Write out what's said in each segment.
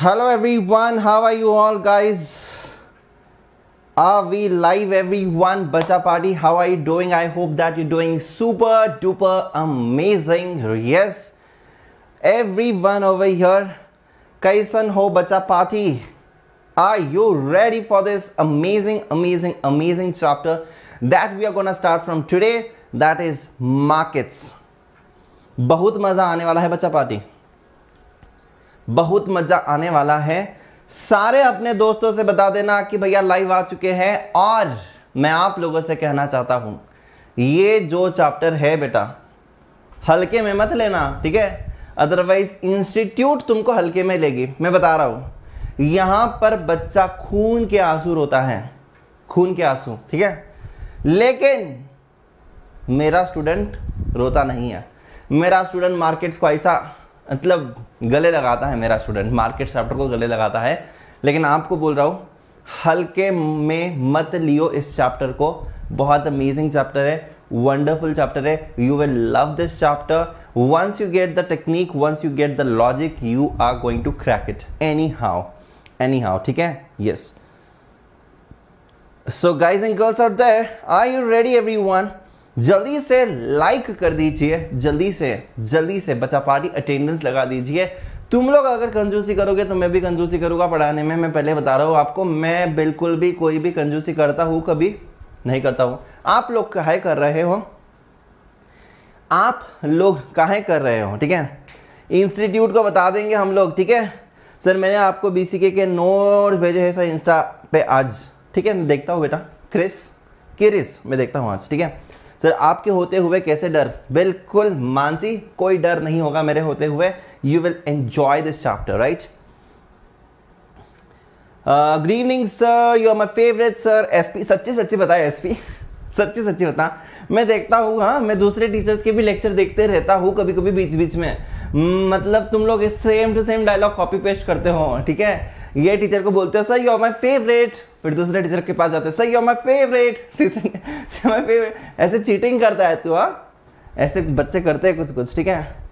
hello everyone how are you all guys are we live everyone bacha party how are you doing i hope that you're doing super duper amazing yes everyone over here kaisan ho bacha party are you ready for this amazing amazing amazing chapter that we are gonna start from today that is markets Bahut maza aane wala hai बच्चा बहुत मज़ा आने वाला है सारे अपने दोस्तों से बता देना कि भैया लाइव आ चुके हैं और मैं आप लोगों से कहना चाहता हूं ये जो चैप्टर है बेटा हल्के में मत लेना ठीक है अदरवाइज इंस्टीट्यूट तुमको हल्के में लेगी मैं बता रहा हूं यहां पर बच्चा खून के आंसू रोता है खून के आंसू ठीक है लेकिन मेरा स्टूडेंट रोता नहीं है मेरा स्टूडेंट मार्केट्स को ऐसा मतलब गले लगाता है मेरा स्टूडेंट मार्केट चैप्टर को गले लगाता है लेकिन आपको बोल रहा हूँ हल्के में मत लियो इस चैप्टर को बहुत अमेजिंग चैप्टर है वंडरफुल चैप्टर है you will love this chapter once you get the technique once you get the logic you are going to crack it anyhow anyhow ठीक है yes so guys and girls are there are you ready every everyone जल्दी से like कर दीजिए जल्दी से जल्दी से बचा पार्टी अटेंडेंस लगा दीजिए तुम लोग अगर कंजूसी करोगे तो मैं भी कंजूसी करूँगा पढ़ाने में मैं पहले बता रहा हूँ आपको मैं बिल्कुल भी कोई भी कंजूसी करता हूँ कभी नहीं करता हूँ आप लोग कहा कर रहे हो आप लोग कहा कर रहे हो ठीक है इंस्टीट्यूट को बता देंगे हम लोग ठीक है सर मैंने आपको बी के, के नोट भेजे हैं सर इंस्टा पे आज ठीक है देखता हूँ बेटा क्रिस किरिस मैं देखता हूँ आज ठीक है सर आपके होते हुए कैसे डर बिल्कुल मानसी कोई डर नहीं होगा मेरे होते हुए you will enjoy this chapter right good evening sir you are my favourite sir S P सच्ची सच्ची बताए एस पी सच्ची सच्ची बता मैं देखता हूँ हाँ मैं दूसरे टीचर्स के भी लेक्चर देखते रहता हूँ कभी कभी बीच बीच में hmm, मतलब तुम लोग same to same dialogue copy paste करते हो ठीक है ये टीचर को बोलते हो sir you are my favourite फिर दूसरे टीचर के पास जाते सही माई फेवरेट माई फेवरेट ऐसे चीटिंग करता है तू हाँ ऐसे बच्चे करते हैं कुछ कुछ ठीक है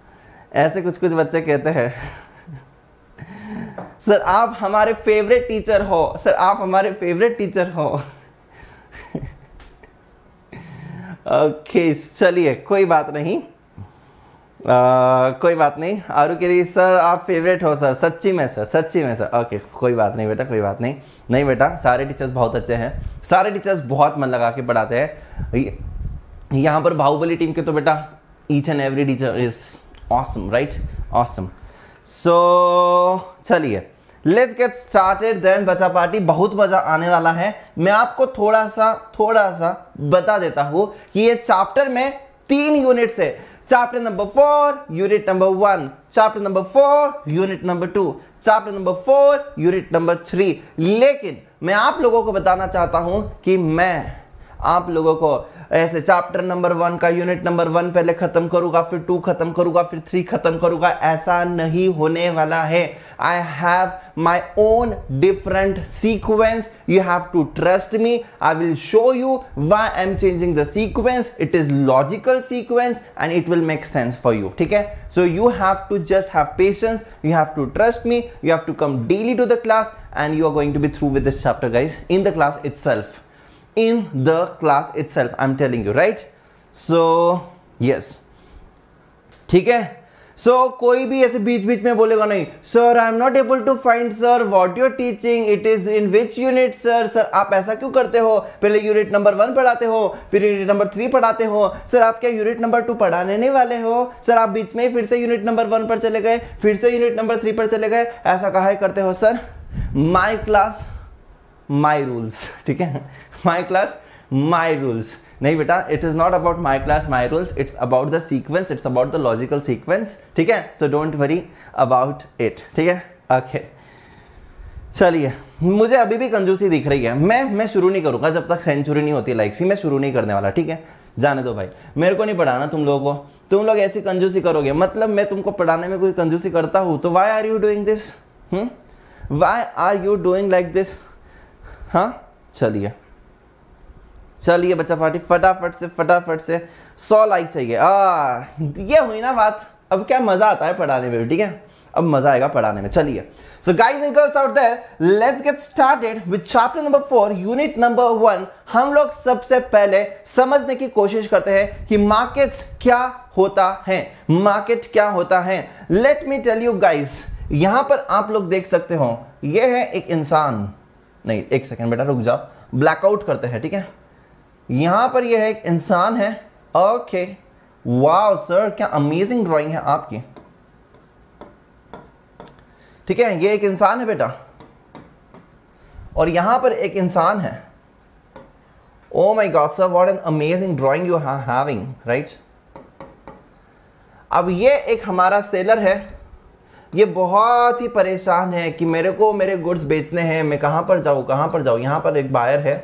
ऐसे कुछ कुछ बच्चे कहते हैं सर आप हमारे फेवरेट टीचर हो सर आप हमारे फेवरेट टीचर हो ओके okay, चलिए कोई बात नहीं Uh, कोई बात नहीं के लिए सर आप फेवरेट हो सर सच्ची में सर सच्ची में सर ओके कोई बात नहीं बेटा कोई बात नहीं नहीं बेटा सारे टीचर्स बहुत अच्छे हैं सारे टीचर्स बहुत मन लगा के पढ़ाते हैं यहाँ पर बाहुबली टीम के तो बेटा each and every teacher is awesome right awesome so चलिए लेट्स गेट स्टार्टेड देन बचा पार्टी बहुत मज़ा आने वाला है मैं आपको थोड़ा सा थोड़ा सा बता देता हूँ कि ये चैप्टर में तीन यूनिट्स है chapter number four unit number one chapter number four unit number two chapter number four unit number three लेकिन मैं आप लोगों को बताना चाहता हूं कि मैं आप लोगों को ऐसे चैप्टर नंबर वन का यूनिट नंबर वन पहले ख़त्म करूंगा फिर टू ख़त्म करूंगा फिर थ्री ख़त्म करूंगा ऐसा नहीं होने वाला है I have my own different sequence you have to trust me I will show you why I am changing the sequence it is logical sequence and it will make sense for you ठीक है so you have to just have patience you have to trust me you have to come daily to the class and you are going to be through with this chapter guys in the class itself in the class itself i'm telling you right so yes ठीक है सो कोई भी ऐसे बीच बीच में बोलेगा नहीं sir I am not able to find sir what you're teaching it is in which unit sir sir आप ऐसा क्यों करते हो पहले यूनिट नंबर वन पढ़ाते हो फिर यूनिट नंबर थ्री पढ़ाते हो सर आप क्या यूनिट नंबर टू पढ़ाने नहीं वाले हो सर आप बीच में ही फिर से यूनिट नंबर वन पर चले गए फिर से यूनिट नंबर थ्री पर चले गए ऐसा कहा करते हो sir my class my rules ठीक है my क्लास my रूल्स नहीं बेटा it is not about my class my rules it's about the sequence it's about the logical sequence ठीक है so don't worry about it ठीक है okay चलिए मुझे अभी भी कंजूसी दिख रही है मैं मैं शुरू नहीं करूंगा जब तक सेंचुरी नहीं होती लाइक सी मैं शुरू नहीं करने वाला ठीक है जाने दो भाई मेरे को नहीं पढ़ाना तुम लोगों को तुम लोग ऐसी कंजूसी करोगे मतलब मैं तुमको पढ़ाने में कोई कंजूसी करता हूँ तो why are you doing this why are you doing like this हाँ चलिए चलिए बच्चा पार्टी फटाफट से फटाफट से सौ लाइक चाहिए आ ये हुई ना बात अब क्या मज़ा आता है पढ़ाने में ठीक है अब मज़ा आएगा पढ़ाने में चलिए so guys and girls out there, let's get started with chapter number four unit number one हम लोग सबसे पहले समझने की कोशिश करते हैं कि मार्केट्स क्या होता है मार्केट क्या होता है let me tell you guys यहां पर आप लोग देख सकते हो यह है एक इंसान नहीं एक सेकेंड बेटा रुक जाओ ब्लैकआउट करते हैं ठीक है थीके? यहाँ पर यह एक इंसान है ओके वाह सर क्या अमेजिंग ड्राइंग है आपकी ठीक है ये एक इंसान है बेटा और यहां पर एक इंसान है oh my god sir what an amazing drawing you having right अब ये एक हमारा सेलर है ये बहुत ही परेशान है कि मेरे को मेरे गुड्स बेचने हैं मैं कहां पर जाऊँ कहां पर जाऊँ यहां पर एक बायर है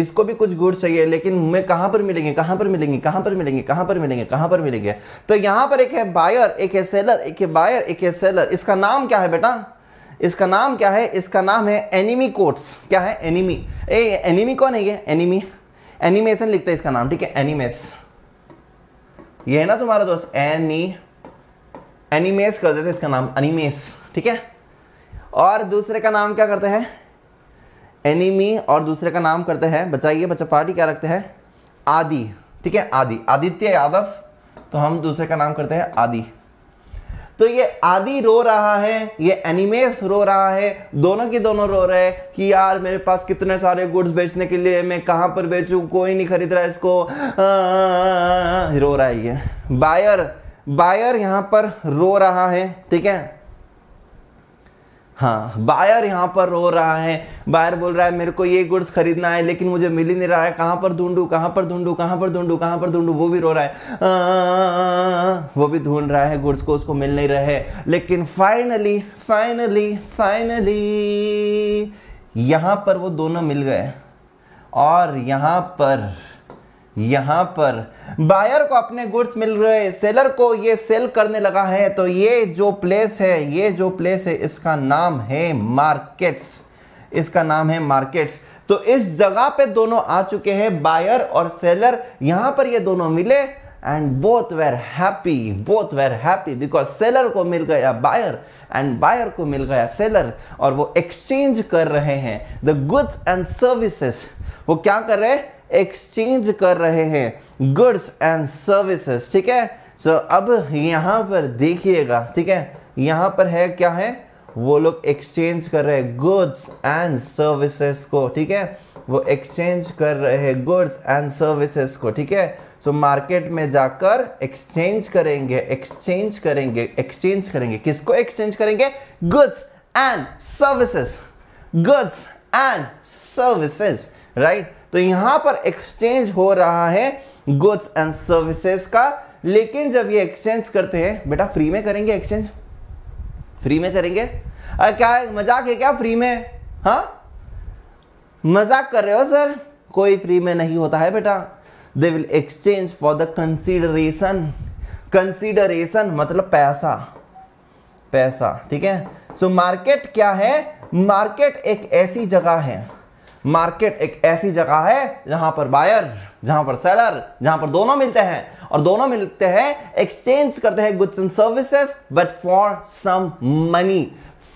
इसको भी कुछ गुड चाहिए लेकिन मैं कहाँ पर मिलेंगे कहाँ पर मिलेंगे कहाँ पर मिलेंगे कहाँ पर मिलेंगे कहाँ पर मिलेंगे तो यहाँ पर एक है बायर एक है सेलर एक है बायर एक है सेलर इसका नाम क्या है बेटा इसका नाम क्या है इसका नाम है एनिमी कोट्स क्या है एनिमी ए एनिमी कौन है ये एनिमी एनिमेशन लिखते हैं इसका नाम ठीक है एनिमेस ये है ना तुम्हारा दोस्त एनी एनिमेस कर देते इसका नाम एनिमेस ठीक है और दूसरे का नाम क्या करते हैं एनिमी और दूसरे का नाम करते हैं बचाइए बच्चा पार्टी क्या रखते हैं आदि ठीक है आदि आदित्य यादव तो हम दूसरे का नाम करते हैं आदि तो ये आदि रो रहा है ये एनिमेस रो रहा है दोनों के दोनों रो रहे हैं कि यार मेरे पास कितने सारे गुड्स बेचने के लिए मैं कहां पर बेचू कोई नहीं खरीद रहा है इसको आ, रो रहा है ये बायर बायर यहां पर रो रहा है ठीक है हाँ बायर यहाँ पर रो रहा है बायर बोल रहा है मेरे को ये गुड्स खरीदना है लेकिन मुझे मिल ही नहीं रहा है कहाँ पर ढूंढूँ कहाँ पर ढूंढूँ कहाँ पर ढूंढू कहाँ पर ढूंढूँ वो भी रो रहा है आ, वो भी ढूंढ रहा है गुड्स को उसको मिल नहीं रहे लेकिन फाइनली फाइनली फाइनली यहाँ पर वो दोनों मिल गए और यहाँ पर यहां पर बायर को अपने गुड्स मिल रहे सेलर को ये सेल करने लगा है तो ये जो प्लेस है ये जो प्लेस है इसका नाम है मार्केट्स इसका नाम है मार्केट्स तो इस जगह पे दोनों आ चुके हैं बायर और सेलर यहां पर ये दोनों मिले and both were happy both were happy because seller को मिल गया बायर एंड बायर को मिल गया सेलर और वो एक्सचेंज कर रहे हैं द गुड्स एंड सर्विसेस वो क्या कर रहे हैं एक्सचेंज कर रहे हैं गुड्स एंड सर्विसेज ठीक है सो so, अब यहाँ पर देखिएगा ठीक है यहाँ पर है क्या है वो लोग एक्सचेंज कर रहे हैं गुड्स एंड सर्विसेज को ठीक है वो एक्सचेंज कर रहे हैं गुड्स एंड सर्विसेज को ठीक है सो so, मार्केट में जाकर एक्सचेंज करेंगे एक्सचेंज करेंगे एक्सचेंज करेंगे किसको एक्सचेंज करेंगे goods and services goods and services right तो यहां पर एक्सचेंज हो रहा है गुड्स एंड सर्विसेज का लेकिन जब ये एक्सचेंज करते हैं बेटा फ्री में करेंगे एक्सचेंज फ्री में करेंगे आ, क्या मजाक है क्या फ्री में हा मजाक कर रहे हो सर कोई फ्री में नहीं होता है बेटा they will exchange for the consideration consideration मतलब पैसा पैसा ठीक है सो so, मार्केट क्या है मार्केट एक ऐसी जगह है मार्केट एक ऐसी जगह है जहां पर बायर जहां पर सेलर जहां पर दोनों मिलते हैं और दोनों मिलते हैं एक्सचेंज करते हैं goods and services but for some money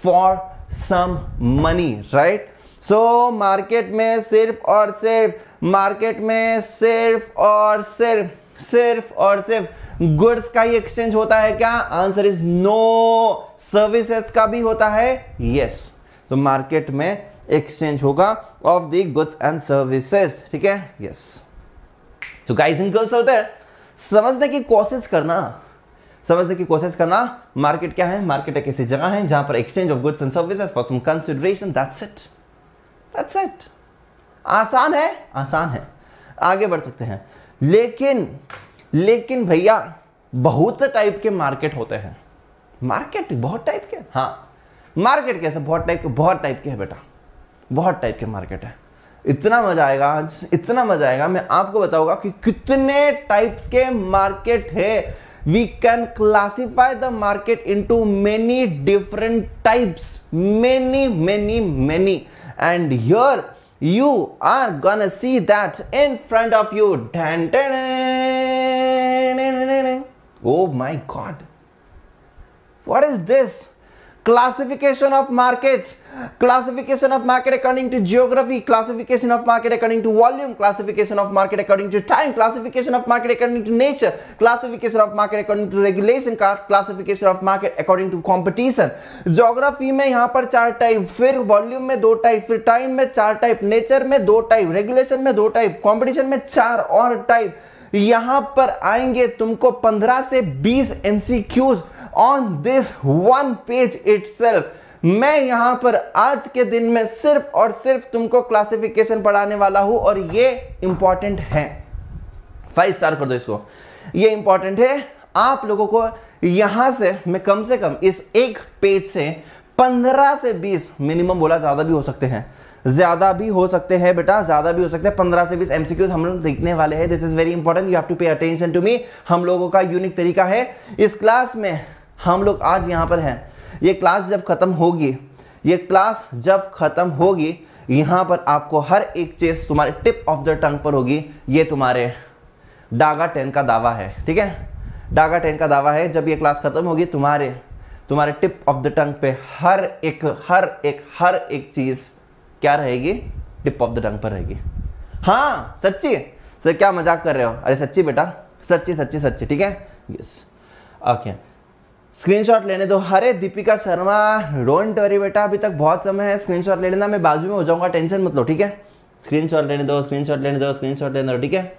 for some money right so market में सिर्फ और सिर्फ मार्केट में सिर्फ और सिर्फ सिर्फ और सिर्फ गुड्स का ही एक्सचेंज होता है क्या आंसर इज नो सर्विसेज का भी होता है यस yes. तो मार्केट में एक्सचेंज होगा of the goods and services ठीक है yes so guys and girls out there समझने की कोशिश करना समझने की कोशिश करना मार्केट क्या है मार्केट एक ऐसी जगह है जहां पर exchange of goods and services for some consideration that's it that's it आसान है आसान है आगे बढ़ सकते हैं लेकिन लेकिन भैया बहुत टाइप के मार्केट होते हैं मार्केट बहुत टाइप के हाँ मार्केट कैसे बहुत टाइप के बहुत टाइप के है बेटा बहुत टाइप के मार्केट है इतना मज़ा आएगा आज इतना मज़ा आएगा मैं आपको बताऊंगा कि कितने टाइप्स के मार्केट है we can classify the market into many different types many many many and your you are gonna see that in front of you oh my god what is this classification of markets classification of market according to geography classification of market according to volume classification of market according to time classification of market according to nature classification of market according to regulation classification of market according to competition geography में यहाँ पर चार type फिर volume में दो type फिर time में चार टाइप नेचर में दो टाइप रेगुलेशन में दो टाइप कंपटीशन में चार और टाइप यहां पर आएंगे तुमको पंद्रह से बीस MCQs on this one page itself मैं यहां पर आज के दिन में सिर्फ और सिर्फ तुमको क्लासिफिकेशन पढ़ाने वाला हूं और ये इंपॉर्टेंट है फाइव स्टार कर दो इसको ये इंपॉर्टेंट है आप लोगों को यहां से मैं कम से कम इस एक पेज से पंद्रह से बीस मिनिमम बोला ज्यादा भी हो सकते हैं ज्यादा भी हो सकते हैं बेटा ज्यादा भी हो सकते हैं पंद्रह से बीस एमसीक्यूज हम लोग देखने वाले हैं this is very important you have to pay attention to me हम लोगों का यूनिक तरीका है इस क्लास में हम लोग आज यहाँ पर हैं ये क्लास जब ख़त्म होगी ये क्लास जब ख़त्म होगी यहाँ पर आपको हर एक चीज़ तुम्हारे टिप ऑफ द टंग पर होगी ये तुम्हारे डागा टेन का दावा है ठीक है डागा टेन का दावा है जब ये क्लास ख़त्म होगी तुम्हारे तुम्हारे टिप ऑफ द टंग पे हर एक हर एक हर एक चीज़ क्या रहेगी टिप ऑफ द टंग पर रहेगी हाँ सच्ची सर क्या मजाक कर रहे हो अरे सच्ची बेटा सच्ची सच्ची सच्ची ठीक है यस ओके स्क्रीनशॉट लेने दो हरे दीपिका शर्मा डोंट वरी बेटा अभी तक बहुत समय है स्क्रीनशॉट ले लेना मैं बाजू में हो जाऊंगा टेंशन मत लो ठीक है स्क्रीनशॉट लेने दो स्क्रीनशॉट लेने दो स्क्रीनशॉट लेने दो ठीक है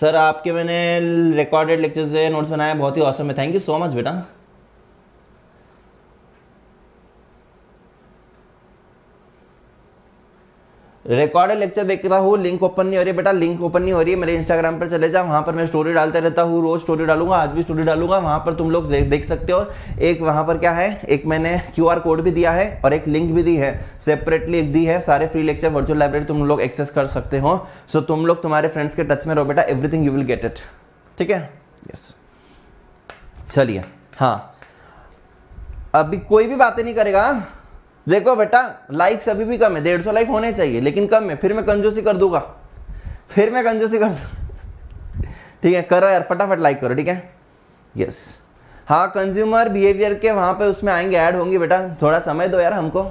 सर आपके मैंने रिकॉर्डेड लेक्चर्स से नोट्स बनाए बहुत ही औसम है थैंक यू सो मच बेटा रिकॉर्डेड लेक्चर देखता हूँ लिंक ओपन नहीं हो रही बेटा लिंक ओपन नहीं हो रही है मेरे इंस्टाग्राम पर चले जाओ वहाँ पर मैं स्टोरी डालते रहता हूँ रोज़ स्टोरी डालूंगा आज भी स्टोरी डालूंगा वहाँ पर तुम लोग देख सकते हो एक वहाँ पर क्या है एक मैंने क्यू कोड भी दिया है और एक लिंक भी दी है सेपरेटली एक दी है सारे फ्री लेक्चर वर्चुअल लाइब्रेरी तुम लोग एक्सेस कर सकते हो सो तुम लोग तुम्हारे फ्रेंड्स के टच में रहो बेटा everything you will get it ठीक है यस चलिए हाँ अभी कोई भी बातें नहीं करेगा देखो बेटा लाइक्स अभी भी कम है डेढ़ सौ लाइक होने चाहिए लेकिन कम है फिर मैं कंजूसी कर दूंगा फिर मैं कंजूसी कर दूंगा ठीक है करो यार फटाफट लाइक करो ठीक है यस हाँ कंज्यूमर बिहेवियर के वहाँ पे उसमें आएंगे ऐड होंगी बेटा थोड़ा समय दो यार हमको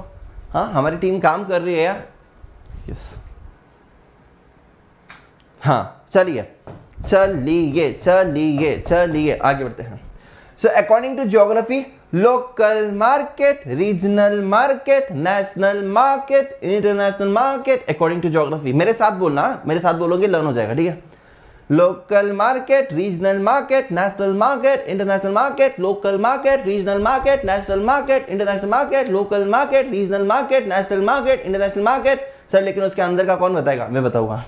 हाँ हमारी टीम काम कर रही है यार यस हाँ चलिए चलिए चलिए चलिए आगे बढ़ते हैं so according to geography local market regional market national market international market according to geography मेरे साथ बोलना मेरे साथ बोलोगे लर्न हो जाएगा ठीक है local market regional market national market international market local market regional market national market international market local market regional market national market international market sir लेकिन उसके अंदर का कौन बताएगा मैं बताऊंगा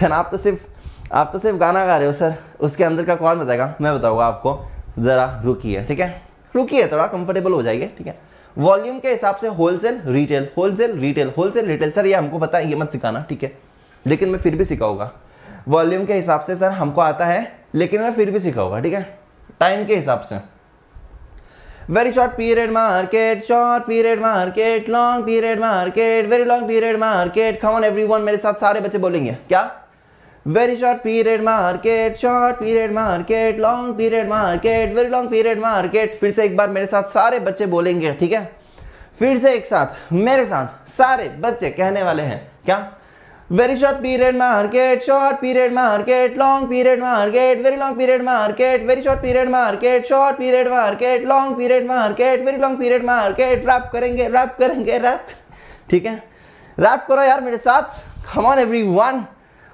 सर आप तो सिर्फ आप तो सिर्फ गाना गा रहे हो सर उसके अंदर का कौन बताएगा मैं बताऊँगा आपको ज़रा रुकी है ठीक है रुकिए थोड़ा कंफर्टेबल हो जाइए ठीक है वॉल्यूम के हिसाब से wholesale retail wholesale retail wholesale retail sir ये हमको पता है ये मत सिखाना ठीक है लेकिन मैं फिर भी सिखाऊंगा वॉल्यूम के हिसाब से सर हमको आता है लेकिन मैं फिर भी सिखाऊंगा ठीक है टाइम के हिसाब से very short period market short period market long period market very long period market come on everyone मेरे साथ सारे बच्चे बोलेंगे क्या very short period market short period market long period market very long period market फिर से एक बार मेरे साथ सारे बच्चे बोलेंगे ठीक है फिर से एक साथ मेरे साथ सारे बच्चे कहने वाले हैं क्या very short period market short period market long period market very long period market very short period market short period market long period market very long period market rap करेंगे रैप करेंगे रैप ठीक है rap करो यार मेरे साथ come on everyone every one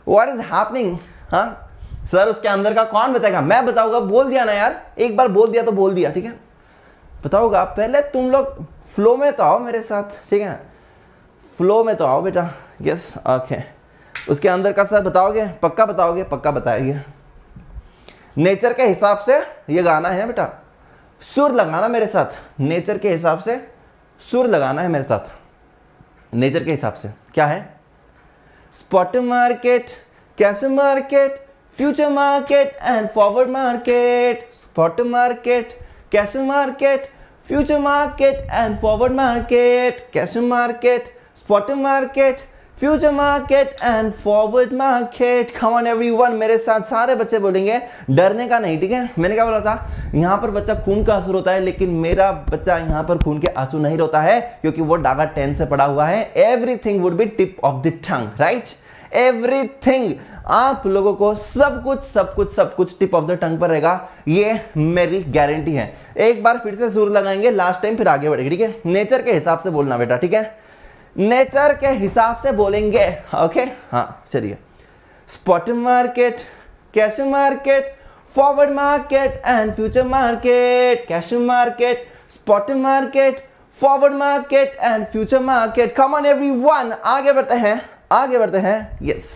what is happening हाँ sir उसके अंदर का कौन बताएगा मैं बताऊंगा बोल दिया ना यार एक बार बोल दिया तो बोल दिया ठीक है बताऊंगा पहले तुम लोग फ्लो में तो आओ मेरे साथ ठीक है फ्लो में तो आओ बेटा यस ओके उसके अंदर का सर बताओगे पक्का बताओगे पक्का बताएंगे नेचर के हिसाब से ये गाना है बेटा सुर लगाना मेरे साथ नेचर के हिसाब से सुर लगाना है मेरे साथ नेचर के हिसाब से क्या है spot market, cash market, future market and forward market. Spot market, cash market, future market and forward market. Cash market, spot market, future market and forward market come on everyone मेरे साथ सारे बच्चे बोलेंगे डरने का नहीं ठीक है मैंने क्या बोला था यहाँ पर बच्चा खून का आंसू रोता है लेकिन मेरा बच्चा यहाँ पर खून के आंसू नहीं रोता है क्योंकि वो डागा टेन से पड़ा हुआ है everything would be tip of the tongue right everything आप लोगों को सब कुछ सब कुछ सब कुछ टिप ऑफ द टंग पर रहेगा ये मेरी गारंटी है एक बार फिर से सुर लगाएंगे लास्ट टाइम फिर आगे बढ़ेगी ठीक है नेचर के हिसाब से बोलना बेटा ठीक है नेचर के हिसाब से बोलेंगे ओके हाँ चलिए spot market cash market forward market and future market cash market spot market forward market and future market come on one आगे बढ़ते हैं आगे बढ़ते हैं यस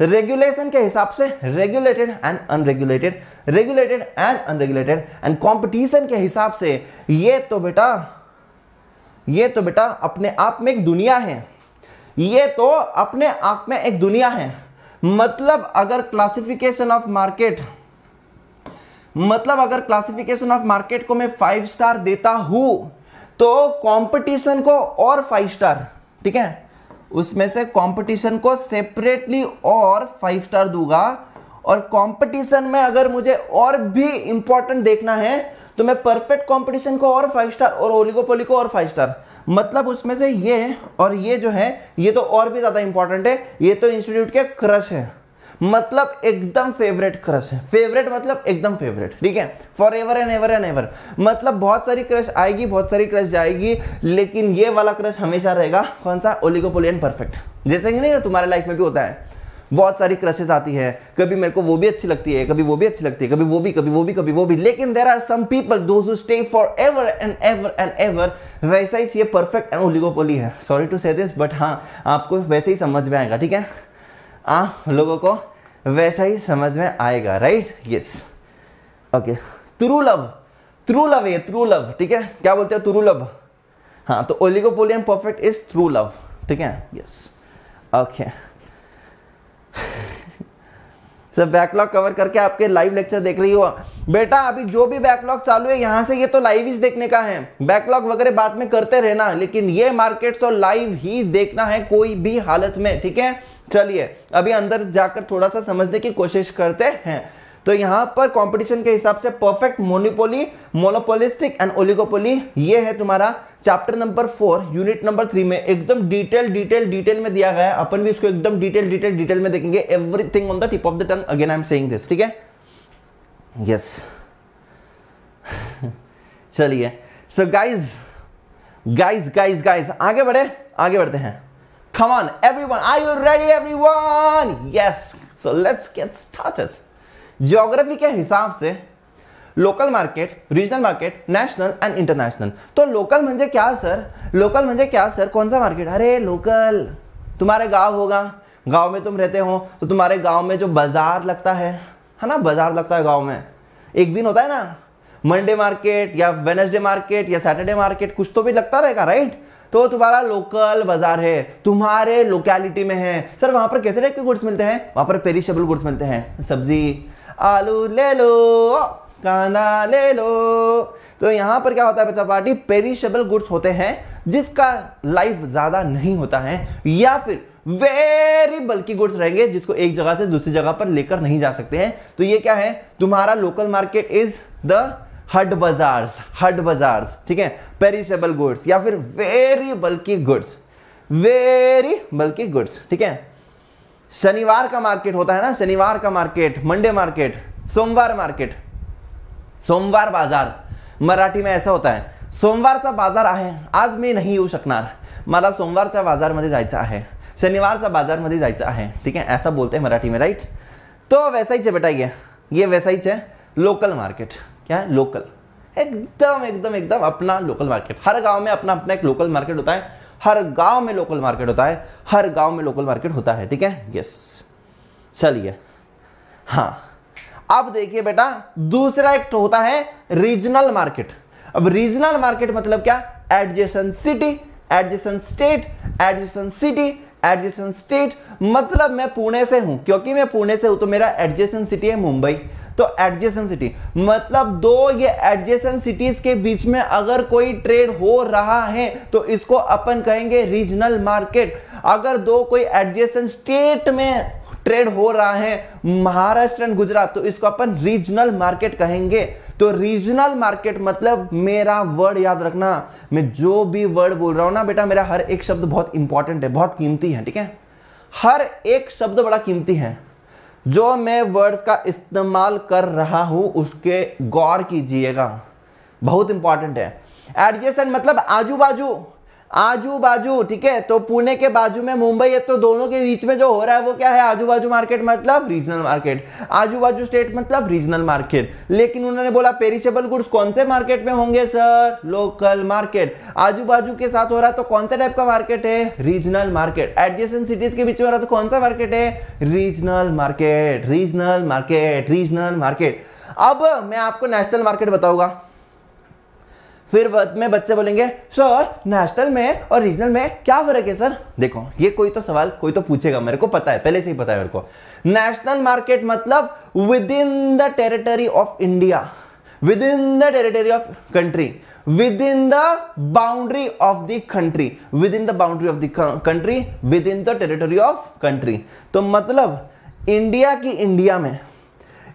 रेगुलेशन के हिसाब से regulated and unregulated regulated and unregulated and competition के हिसाब से ये तो बेटा ये तो बेटा अपने आप में एक दुनिया है ये तो अपने आप में एक दुनिया है मतलब अगर क्लासिफिकेशन ऑफ मार्केट मतलब अगर क्लासिफिकेशन ऑफ मार्केट को मैं फाइव स्टार देता हूं तो कंपटीशन को और फाइव स्टार ठीक है उसमें से कंपटीशन को सेपरेटली और फाइव स्टार दूंगा और कंपटीशन में अगर मुझे और भी इंपॉर्टेंट देखना है तो मैं परफेक्ट कंपटीशन को और फाइव स्टार और ओलिगोपोली को और फाइव स्टार मतलब उसमें से ये और ये जो है ये तो और भी ज़्यादा इंपॉर्टेंट है ये तो इंस्टीट्यूट के क्रश है मतलब एकदम फेवरेट क्रश है फेवरेट मतलब एकदम फेवरेट ठीक है for ever and ever and ever मतलब बहुत सारी क्रश आएगी बहुत सारी क्रश जाएगी लेकिन ये वाला क्रश हमेशा रहेगा कौन सा ओलिगोपोलियन परफेक्ट जैसे कि नहीं तुम्हारे लाइफ में भी होता है बहुत सारी क्रशेज आती है कभी मेरे को वो भी अच्छी लगती है कभी वो भी अच्छी लगती है कभी वो भी कभी वो भी कभी वो भी लेकिन there are some people those stay for ever and ever and ever वैसा ही चाहिए परफेक्ट एंड ओलिगोपोली है sorry to say this but हाँ आपको वैसे ही समझ में आएगा ठीक है आ हाँ, लोगों को वैसा ही समझ में आएगा right yes okay true love true love ये ट्रू लव ठीक है क्या बोलते हैं ट्रू लव हाँ तो oligopoly perfect is true love ठीक है yes okay sir backlog cover करके आपके लाइव लेक्चर देख रही हो बेटा अभी जो भी बैकलॉग चालू है यहाँ से ये तो लाइव ही देखने का है बैकलॉग वगैरह बाद में करते रहना लेकिन ये मार्केट तो लाइव ही देखना है कोई भी हालत में ठीक है चलिए अभी अंदर जाकर थोड़ा सा समझने की कोशिश करते हैं तो यहां पर कंपटीशन के हिसाब से perfect monopoly monopolistic and oligopoly ये है तुम्हारा chapter number four unit number three में एकदम डिटेल डिटेल डिटेल में दिया गया है अपन भी इसको एकदम डिटेल डिटेल डिटेल में देखेंगे everything on the tip of the tongue again I am saying this ठीक है यस चलिए so guys guys guys guys आगे बढ़े आगे बढ़ते हैं come on every one are you ready every one yes so let's get start geography के हिसाब से local market regional market national and international तो लोकल मंजे क्या सर लोकल मंजे क्या सर कौन सा मार्केट अरे लोकल तुम्हारे गांव होगा गांव में तुम रहते हो तो तुम्हारे गांव में जो बाज़ार लगता है है ना बाज़ार लगता है गांव में एक दिन होता है ना मंडे मार्केट या वेनसडे मार्केट या सैटरडे मार्केट कुछ तो भी लगता रहेगा राइट तो तुम्हारा लोकल बाजार है तुम्हारे लोकेलिटी में है सर वहां पर कैसे टाइप के गुड्स मिलते हैं वहां पर पेरिशेबल गुड्स मिलते हैं सब्जी आलू ले लो कांदा ले लो तो यहाँ पर क्या होता है बच्चा पार्टी पेरिशेबल गुड्स होते हैं जिसका लाइफ ज़्यादा नहीं होता है या फिर वेरी बल्कि गुड्स रहेंगे जिसको एक जगह से दूसरी जगह पर लेकर नहीं जा सकते हैं तो ये क्या है तुम्हारा local market is the haat bazaars haat bazaars ठीक है पेरिशेबल गुड्स या फिर वेरी बल्कि गुड्स वेरी बल्कि गुड्स ठीक है शनिवार का मार्केट होता है ना शनिवार का मार्केट मंडे मार्केट सोमवार मार्केट सोमवार बाजार मराठी में ऐसा होता है सोमवारचा बाजार आहे आज मी नाही येऊ शकणार मला सोमवारच्या बाजारमध्ये जायचं आहे शनिवारचा बाजारमध्ये जायचं आहे ठीक है ऐसा बोलते हैं मराठी में राइट तो वैसा ही है बेटा ये ये वैसा ही लोकल मार्केट क्या है लोकल एकदम एकदम एकदम अपना लोकल मार्केट हर गांव में अपना अपना एक लोकल मार्केट होता है हर गांव में लोकल मार्केट होता है हर गांव में लोकल मार्केट होता है ठीक है यस चलिए हाँ अब देखिए बेटा दूसरा एक होता है रीजनल मार्केट अब रीजनल मार्केट मतलब क्या adjacent city adjacent state adjacent city adjacent state मतलब मैं पुणे से हूं क्योंकि मैं पुणे से हूं तो मेरा एडजेसेंट सिटी है मुंबई तो एडजेसेंट सिटी मतलब दो ये एडजेसेंट सिटीज के बीच में अगर कोई ट्रेड हो रहा है तो इसको अपन कहेंगे रीजनल मार्केट अगर दो कोई एडजेसेंट स्टेट में ट्रेड हो रहा है महाराष्ट्र एंड गुजरात तो इसको अपन रीजनल मार्केट कहेंगे तो रीजनल मार्केट मतलब मेरा वर्ड याद रखना मैं जो भी वर्ड बोल रहा हूं ना बेटा मेरा हर एक शब्द बहुत इंपॉर्टेंट है बहुत कीमती है ठीक है हर एक शब्द बड़ा कीमती है जो मैं वर्ड्स का इस्तेमाल कर रहा हूं उसके गौर कीजिएगा बहुत इंपॉर्टेंट है एडजेसेंट मतलब आजू बाजू आजू बाजू ठीक है तो पुणे के बाजू में मुंबई है तो दोनों के बीच में जो हो रहा है वो क्या है आजू बाजू मार्केट मतलब रीजनल मार्केट आजू बाजू स्टेट मतलब रीजनल मार्केट लेकिन उन्होंने बोला पेरिशेबल गुड्स कौन से मार्केट में होंगे सर लोकल मार्केट आजू बाजू के साथ हो रहा है तो कौन सा टाइप का मार्केट है रीजनल मार्केट एडजेसन सिटीज के बीच में हो रहा है तो कौन सा मार्केट है regional market regional market regional market अब मैं आपको नेशनल मार्केट बताऊंगा फिर में बच्चे बोलेंगे सर नेशनल में और रीजनल में क्या फर्क है सर देखो ये कोई तो सवाल कोई तो पूछेगा मेरे को पता है पहले से ही पता है मेरे को नेशनल मार्केट मतलब within the territory of India within the territory of country within the boundary of the country within the boundary of the country within the territory of country तो मतलब India की India में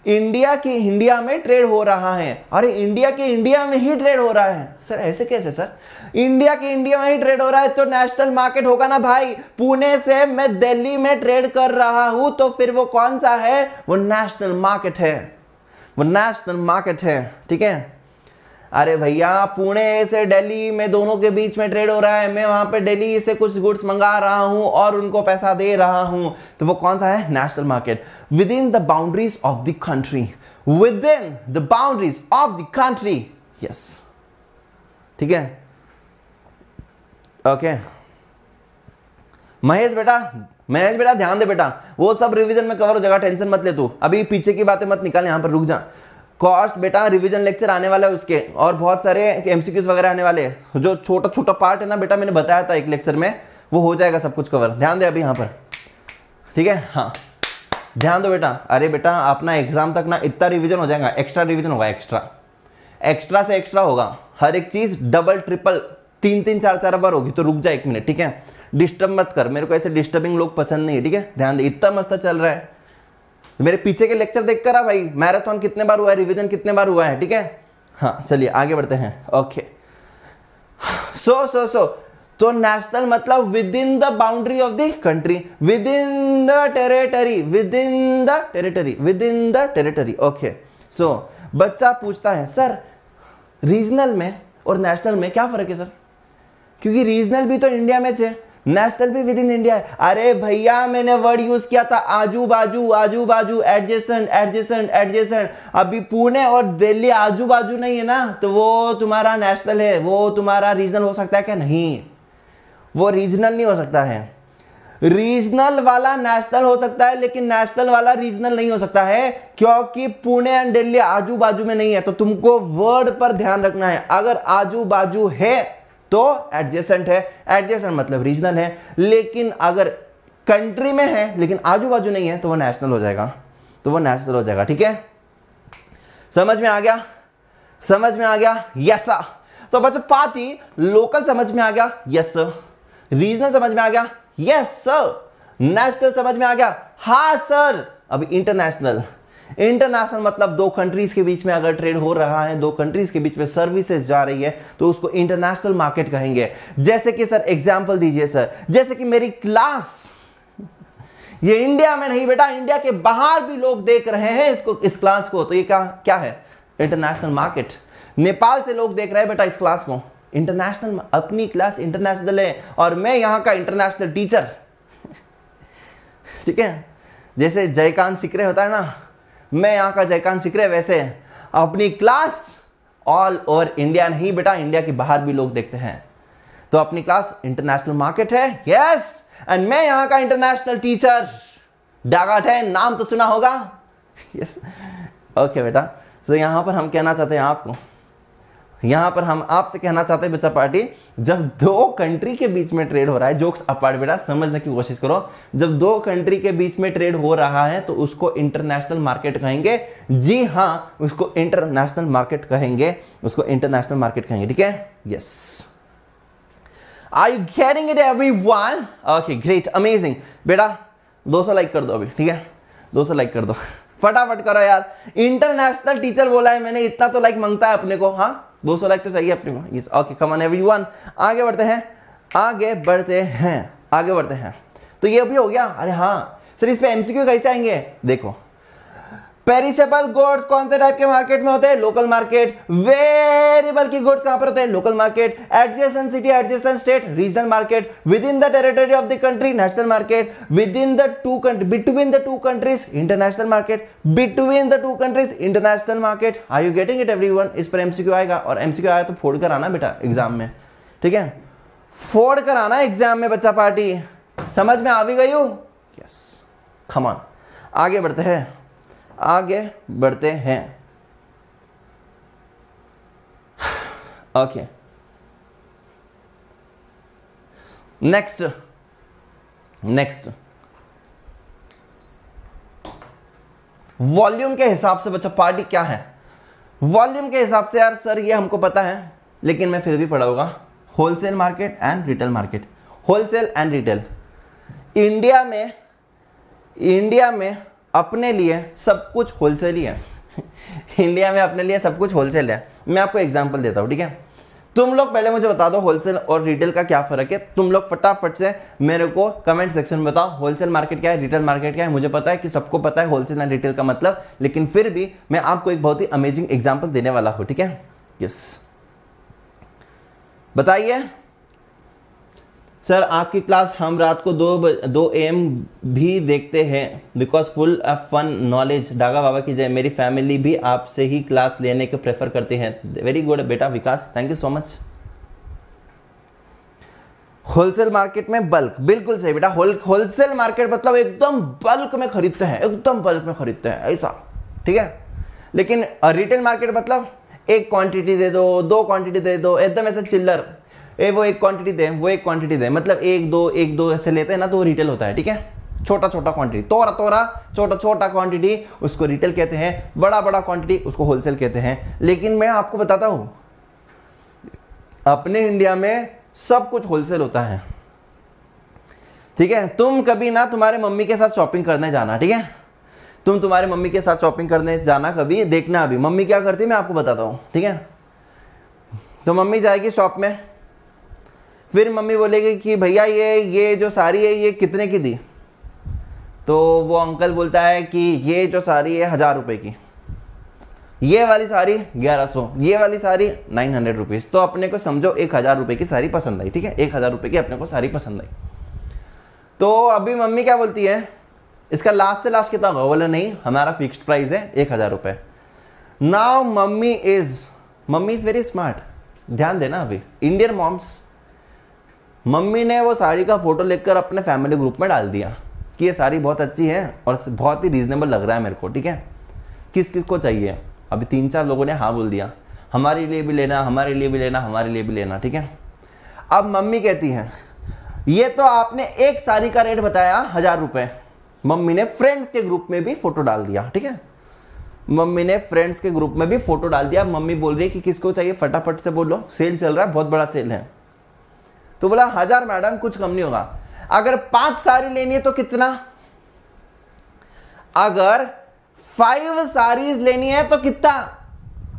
India की India में trade हो रहा है अरे इंडिया की इंडिया में ही ट्रेड हो रहा है सर ऐसे कैसे सर इंडिया की इंडिया में ही ट्रेड हो रहा है तो नेशनल मार्केट होगा ना भाई पुणे से मैं दिल्ली में ट्रेड कर रहा हूं तो फिर वो कौन सा है वो नेशनल मार्केट है वो नेशनल मार्केट है ठीक है अरे भैया पुणे से दिल्ली में दोनों के बीच में ट्रेड हो रहा है मैं वहां पे दिल्ली से कुछ गुड्स मंगा रहा हूं और उनको पैसा दे रहा हूं तो वो कौन सा है national market within the boundaries of the country within the boundaries of the country yes ठीक है ओके महेश बेटा महेश बेटा ध्यान दे बेटा वो सब रिवीजन में कवर हो जाएगा टेंशन मत ले तू अभी पीछे की बातें मत निकाल यहां पर रुक जा कॉस्ट बेटा रिवीजन लेक्चर आने वाला है उसके और बहुत सारे एमसीक्यूज वगैरह आने वाले हैं जो छोटा छोटा पार्ट है ना बेटा मैंने बताया था एक लेक्चर में वो हो जाएगा सब कुछ कवर ध्यान दे अभी यहाँ पर ठीक है हाँ ध्यान दो बेटा अरे बेटा अपना एग्जाम तक ना इतना रिविजन हो जाएगा एक्स्ट्रा रिविजन होगा एक्स्ट्रा एक्स्ट्रा से एक्स्ट्रा होगा हर एक चीज़ डबल ट्रिपल तीन तीन चार चार बार होगी तो रुक जाए एक मिनट ठीक है डिस्टर्ब मत कर मेरे को ऐसे डिस्टर्बिंग लोग पसंद नहीं है ठीक है ध्यान दे इतना मस्त चल रहा है मेरे पीछे के लेक्चर देख कर भाई मैराथन कितने बार हुआ है रिविजन कितने बार हुआ है ठीक है हाँ चलिए आगे बढ़ते हैं ओके सो सो सो तो नेशनल मतलब within the boundary of the country within the territory within the territory within the territory okay so बच्चा पूछता है सर रीजनल में और नेशनल में क्या फ़र्क है सर क्योंकि रीजनल भी तो इंडिया में है नेशनल भी विद इन इंडिया है अरे भैया मैंने वर्ड यूज किया था आजू बाजू आजू बाजू एडजेसेंट एडजेसेंट एडजेसेंट अभी पुणे और दिल्ली आजू बाजू नहीं है ना तो वो तुम्हारा नेशनल है वो तुम्हारा रीजनल हो सकता है क्या नहीं वो रीजनल नहीं हो सकता है रीजनल वाला नेशनल हो सकता है लेकिन नेशनल वाला रीजनल नहीं हो सकता है क्योंकि पुणे एंड दिल्ली आजू बाजू में नहीं है तो तुमको वर्ड पर ध्यान रखना है अगर आजू बाजू है तो एडजेसेंट है एडजेसेंट मतलब रीजनल है लेकिन अगर कंट्री में है लेकिन आजू बाजू नहीं है तो वो नेशनल हो जाएगा तो वो नेशनल हो जाएगा ठीक है समझ में आ गया समझ में आ गया यस तो बच्चों पाती लोकल समझ में आ गया यस रीजनल समझ में आ गया यस सर नेशनल समझ में आ गया हा सर अब इंटरनेशनल इंटरनेशनल मतलब दो कंट्रीज के बीच में अगर ट्रेड हो रहा है दो कंट्रीज के बीच में सर्विसेज जा रही है तो उसको इंटरनेशनल मार्केट कहेंगे जैसे कि सर एग्जाम्पल दीजिए सर जैसे कि मेरी क्लास ये इंडिया में नहीं बेटा इंडिया के बाहर भी लोग देख रहे हैं इसको इस क्लास को तो ये क्या क्या है इंटरनेशनल मार्केट नेपाल से लोग देख रहे हैं बेटा इस क्लास को इंटरनेशनल अपनी क्लास इंटरनेशनल है और मैं यहां का इंटरनेशनल टीचर ठीक है जैसे जयकांत सिकरे होता है ना मैं यहाँ का जयकांत सिक्र वैसे अपनी क्लास ऑल ओवर इंडिया नहीं बेटा इंडिया के बाहर भी लोग देखते हैं तो अपनी क्लास इंटरनेशनल मार्केट है यस एंड मैं यहाँ का इंटरनेशनल टीचर डागाट है नाम तो सुना होगा यस ओके बेटा सो यहाँ पर हम कहना चाहते हैं आपको यहां पर हम आपसे कहना चाहते हैं बच्चा पार्टी जब दो कंट्री के बीच में ट्रेड हो रहा है जोक्स अपार्ट बेटा समझने की कोशिश करो जब दो कंट्री के बीच में ट्रेड हो रहा है तो उसको इंटरनेशनल मार्केट कहेंगे जी हाँ उसको इंटरनेशनल मार्केट कहेंगे उसको इंटरनेशनल मार्केट कहेंगे ठीक है yes are you getting it every one okay great amazing बेटा 200 लाइक कर दो अभी ठीक है 200 लाइक कर दो फटाफट करो यार इंटरनेशनल टीचर बोला है मैंने इतना तो लाइक मांगता है अपने को हाँ दो सौ लाइक तो चाहिए अपने को ओके कमन एवरी वन आगे बढ़ते हैं आगे बढ़ते हैं आगे बढ़ते हैं तो ये अभी हो गया अरे हाँ सर इस पर एम कैसे आएंगे देखो पेरिशेबल गुड्स कौन से टाइप के मार्केट में होते हैं लोकल मार्केट वेरिएबल की गुड्स कहां पर होते हैं local market adjacent city adjacent state regional market within the territory of the country national market within the two country between the two countries international market between the two countries international market are you getting it every इस पर MCQ आएगा और MCQ आया तो फोड़ कर आना बेटा एग्जाम में ठीक है फोड़ कर आना एग्जाम में बच्चा पार्टी समझ में आ भी गई हूं यस खमान आगे बढ़ते हैं आगे बढ़ते हैं ओके नेक्स्ट नेक्स्ट वॉल्यूम के हिसाब से बच्चा पार्टी क्या है वॉल्यूम के हिसाब से यार सर ये हमको पता है लेकिन मैं फिर भी पढ़ाऊंगा wholesale market and retail market wholesale and retail India में इंडिया में अपने लिए सब कुछ होलसेल ही है इंडिया में अपने लिए सब कुछ होलसेल है मैं आपको एग्जाम्पल देता हूँ ठीक है तुम लोग पहले मुझे बता दो होलसेल और रिटेल का क्या फ़र्क है तुम लोग फटाफट से मेरे को कमेंट सेक्शन में बताओ होलसेल मार्केट क्या है रिटेल मार्केट क्या है मुझे पता है कि सबको पता है होलसेल एंड रिटेल का मतलब लेकिन फिर भी मैं आपको एक बहुत ही अमेजिंग एग्जाम्पल देने वाला हूं ठीक है यस बताइए सर आपकी क्लास हम रात को दो दो एम भी देखते हैं because full of fun knowledge Daga Baba की जय मेरी फैमिली भी आपसे ही क्लास लेने के प्रेफर करती है वेरी गुड बेटा Vikas thank you so much wholesale market में बल्क बिल्कुल सही बेटा होल होलसेल मार्केट मतलब एकदम बल्क में खरीदते हैं एकदम बल्क में खरीदते हैं ऐसा ठीक है लेकिन रिटेल मार्केट मतलब एक क्वांटिटी दे दो दो क्वांटिटी दे दो एकदम ऐसा चिल्लर ए वो एक क्वांटिटी दें वो एक क्वांटिटी दें मतलब एक दो एक दो ऐसे लेते हैं ना तो वो रिटेल होता है ठीक है छोटा छोटा क्वांटिटी तोरा तोरा छोटा छोटा क्वांटिटी उसको रिटेल कहते हैं बड़ा बड़ा क्वांटिटी उसको होलसेल कहते हैं लेकिन मैं आपको बताता हूँ अपने इंडिया में सब कुछ होलसेल होता है ठीक है तुम कभी ना तुम्हारे मम्मी के साथ शॉपिंग करने जाना ठीक है तुम तुम्हारे मम्मी के साथ शॉपिंग करने जाना कभी देखना अभी मम्मी क्या करती है मैं आपको बताता हूँ ठीक है तो मम्मी जाएगी शॉप में फिर मम्मी बोलेगी कि भैया ये ये जो साड़ी है ये कितने की दी तो वो अंकल बोलता है कि ये जो साड़ी है हज़ार रुपये की ये वाली साड़ी ग्यारह सौ ये वाली साड़ी नाइन हंड्रेड रुपीज़ तो अपने को समझो एक हज़ार रुपये की साड़ी पसंद आई ठीक है एक हज़ार रुपये की अपने को साड़ी पसंद आई तो अभी मम्मी क्या बोलती है इसका लास्ट से लास्ट कितना होगा बोले नहीं हमारा फिक्स्ड प्राइस है एक हज़ार रुपये now mummy is mummy is very smart ध्यान देना अभी इंडियन मॉम्स मम्मी ने वो साड़ी का फ़ोटो लेकर अपने फैमिली ग्रुप में डाल दिया कि ये साड़ी बहुत अच्छी है और बहुत ही रीज़नेबल लग रहा है मेरे को ठीक है किस किस को चाहिए अभी तीन चार लोगों ने हाँ बोल दिया हमारे लिए भी लेना हमारे लिए भी लेना हमारे लिए भी लेना ठीक है अब मम्मी कहती हैं ये तो आपने एक साड़ी का रेट बताया हज़ार रुपये मम्मी ने फ्रेंड्स के ग्रुप में भी फ़ोटो डाल दिया ठीक है मम्मी ने फ्रेंड्स के ग्रुप में भी फ़ोटो डाल दिया मम्मी बोल रही है कि किसको चाहिए फटाफट से बोलो सेल चल रहा है बहुत बड़ा सेल है तो बोला हजार मैडम कुछ कम नहीं होगा अगर पांच साड़ी लेनी है तो कितना अगर फाइव साड़ीज लेनी है तो कितना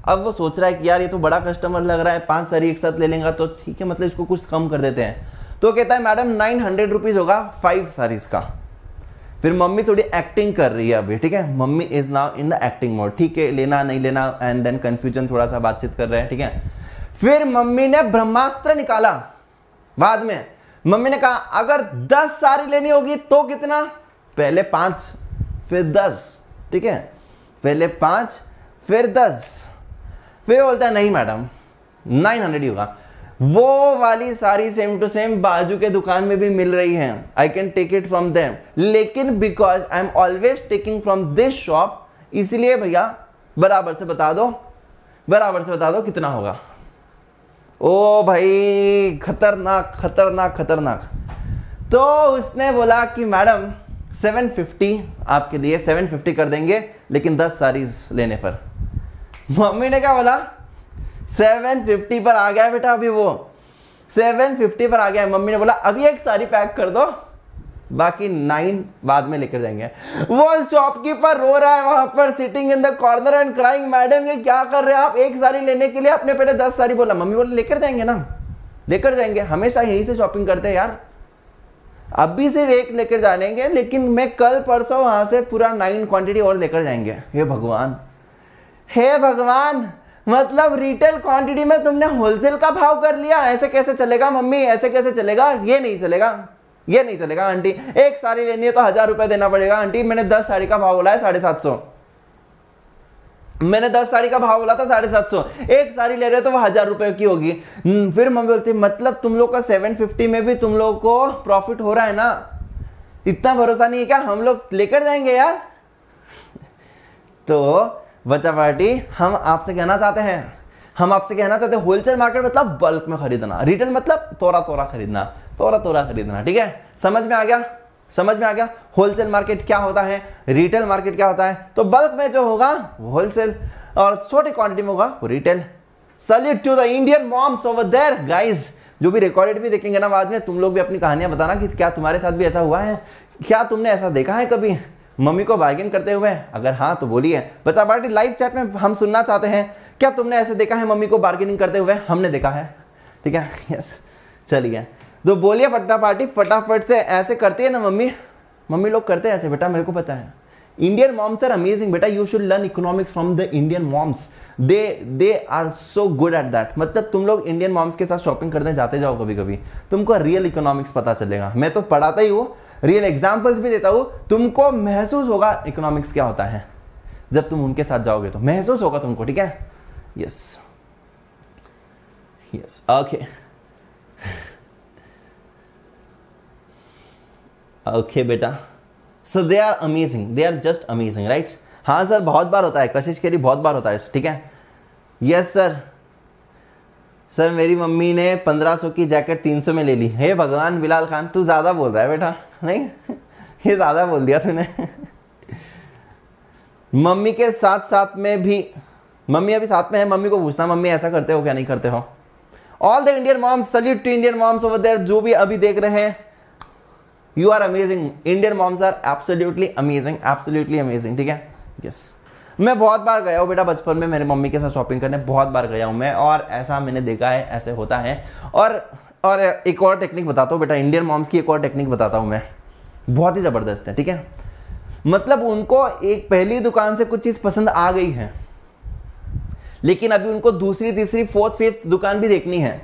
अब वो सोच रहा है कि यार ये तो बड़ा कस्टमर लग रहा है पांच साड़ी एक साथ ले लेंगे तो ठीक है मतलब इसको कुछ कम कर देते हैं तो कहता है मैडम नाइन हंड्रेड रुपीज़ होगा फाइव साड़ीज़ का फिर मम्मी थोड़ी एक्टिंग कर रही है अभी ठीक है mummy is now in the acting mode ठीक है लेना नहीं लेना एंड देन कंफ्यूजन थोड़ा सा बातचीत कर रहे हैं ठीक है फिर मम्मी ने ब्रह्मास्त्र निकाला बाद में मम्मी ने कहा अगर दस साड़ी लेनी होगी तो कितना पहले पांच फिर दस ठीक है पहले पांच फिर दस फिर बोलता है नहीं मैडम नाइन हंड्रेड होगा वो वाली सारी सेम टू सेम बाजू के दुकान में भी मिल रही है I can take it from them लेकिन because I am always taking from this shop इसलिए भैया बराबर से बता दो बराबर से बता दो कितना होगा ओ भाई खतरनाक खतरनाक खतरनाक तो उसने बोला कि मैडम 750 आपके लिए 750 कर देंगे लेकिन 10 साड़ीज लेने पर मम्मी ने क्या बोला 750 पर आ गया बेटा अभी वो 750 पर आ गया मम्मी ने बोला अभी एक साड़ी पैक कर दो बाकी नाइन बाद में लेकर जाएंगे वो शॉपकीपर रो रहा है वहां पर sitting in the corner and crying madam ये क्या कर रहे हैं आप एक साड़ी लेने के लिए अपने पहले दस साड़ी बोला मम्मी बोले लेकर जाएंगे ना लेकर जाएंगे हमेशा यहीं से शॉपिंग करते हैं यार अभी सिर्फ एक लेकर जानेंगे लेकिन मैं कल परसों वहां से पूरा नाइन क्वांटिटी और लेकर जाएंगे हे भगवान हे भगवान मतलब रिटेल क्वांटिटी में तुमने होलसेल का भाव कर लिया ऐसे कैसे चलेगा मम्मी ऐसे कैसे चलेगा ये नहीं चलेगा ये नहीं चलेगा आंटी एक साड़ी लेनी है तो हजार रुपए देना पड़ेगा आंटी मैंने दस साड़ी का भाव बोला है साढ़े सात सौ मैंने दस साड़ी का भाव बोला था साढ़े सात सौ एक साड़ी ले रहे हो तो वह हज़ार रुपये की होगी हम्म, फिर मम्मी बोलती मतलब तुम लोग का सेवन फिफ्टी में भी तुम लोग को प्रॉफिट हो रहा है ना इतना भरोसा नहीं है क्या हम लोग लेकर जाएंगे यार तो बच्चा पार्टी हम आपसे कहना चाहते हैं हम आपसे कहना चाहते हैं होलसेल मार्केट मतलब बल्क में खरीदना रिटेल मतलब तोरा तोरा खरीदना तोरा तोरा खरीदना ठीक है समझ में आ गया समझ में आ गया होलसेल मार्केट क्या होता है रिटेल मार्केट क्या होता है तो बल्क में जो होगा होलसेल और छोटी क्वांटिटी में होगा वो retail salute to the Indian moms over there guys जो भी रिकॉर्डेड भी देखेंगे ना बाद में तुम लोग भी अपनी कहानियां बताना कि क्या तुम्हारे साथ भी ऐसा हुआ है क्या तुमने ऐसा देखा है कभी मम्मी को बार्गेन करते हुए अगर हाँ तो बोलिए बच्चा पार्टी लाइव चैट में हम सुनना चाहते हैं क्या तुमने ऐसे देखा है मम्मी को बार्गेनिंग करते हुए हमने देखा है ठीक है यस चलिए तो बोलिए फटा पार्टी फटाफट से ऐसे करती है ना मम्मी मम्मी लोग करते हैं ऐसे बेटा मेरे को पता है Indian moms are amazing beta you should learn economics from the Indian moms they they are so good at that मतलब तुम लोग Indian moms के साथ shopping करने जाते जाओ कभी कभी तुमको real economics पता चलेगा मैं तो पढ़ाता ही हूँ real examples भी देता हूँ तुमको महसूस होगा economics क्या होता है जब तुम उनके साथ जाओगे तो महसूस होगा तुमको ठीक है yes yes okay okay बेटा so they are amazing they are just amazing right हाँ सर बहुत बार होता है कशिश के लिए बहुत बार होता है ठीक है यस सर सर मेरी मम्मी ने 1500 की जैकेट 300 में ले ली हे भगवान बिलाल खान तू ज़्यादा बोल रहा है बेटा नहीं ये ज़्यादा बोल दिया तूने मम्मी के साथ साथ में भी मम्मी अभी साथ में है मम्मी को पूछना मम्मी ऐसा करते हो क्या नहीं करते हो all the Indian moms salute to Indian moms over there जो भी अभी देख रहे हैं you are amazing Indian moms are absolutely amazing absolutely amazing ठीक है यस मैं बहुत बार गया हूँ बेटा बचपन में मेरे मम्मी के साथ शॉपिंग करने बहुत बार गया हूँ मैं और ऐसा मैंने देखा है ऐसे होता है और और एक और टेक्निक बताता हूँ बेटा इंडियन मॉम्स की एक और टेक्निक बताता हूँ मैं बहुत ही ज़बरदस्त है ठीक है मतलब उनको एक पहली दुकान से कुछ चीज़ पसंद आ गई है लेकिन अभी उनको दूसरी तीसरी फोर्थ फिफ्थ दुकान भी देखनी है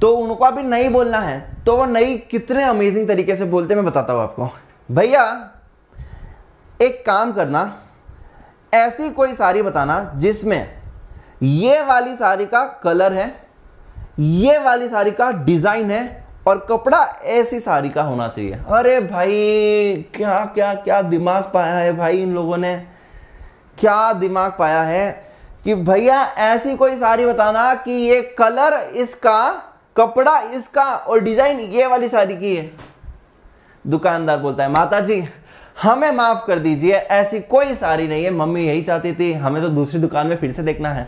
तो उनको अभी नहीं बोलना है तो वो नहीं कितने अमेजिंग तरीके से बोलते मैं बताता हूँ आपको भैया एक काम करना ऐसी कोई साड़ी बताना जिसमें ये वाली साड़ी का कलर है ये वाली साड़ी का डिज़ाइन है और कपड़ा ऐसी साड़ी का होना चाहिए अरे भाई क्या क्या क्या दिमाग पाया है भाई इन लोगों ने क्या दिमाग पाया है कि भैया ऐसी कोई साड़ी बताना कि ये कलर इसका कपड़ा इसका और डिजाइन ये वाली शादी की है दुकानदार बोलता है माता जी हमें माफ कर दीजिए ऐसी कोई साड़ी नहीं है मम्मी यही चाहती थी हमें तो दूसरी दुकान में फिर से देखना है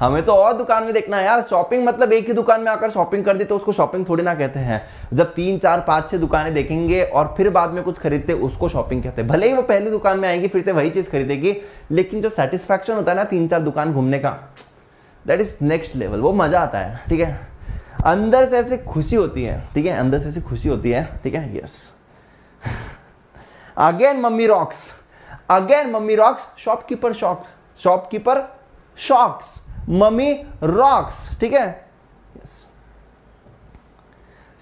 हमें तो और दुकान में देखना है यार शॉपिंग मतलब एक ही दुकान में आकर शॉपिंग कर दी तो उसको शॉपिंग थोड़ी ना कहते हैं जब तीन चार पाँच छः दुकानें देखेंगे और फिर बाद में कुछ खरीदते उसको शॉपिंग कहते हैं भले ही वो पहली दुकान में आएंगी फिर से वही चीज़ खरीदेगी लेकिन जो सेटिस्फैक्शन होता है ना तीन चार दुकान घूमने का दैट इज़ नेक्स्ट लेवल वो मज़ा आता है ठीक है अंदर से ऐसे खुशी होती है ठीक है अंदर से ऐसी खुशी होती है ठीक है yes again mummy rocks again mummy rocks shopkeeper shock shopkeeper shocks mummy rocks ठीक है यस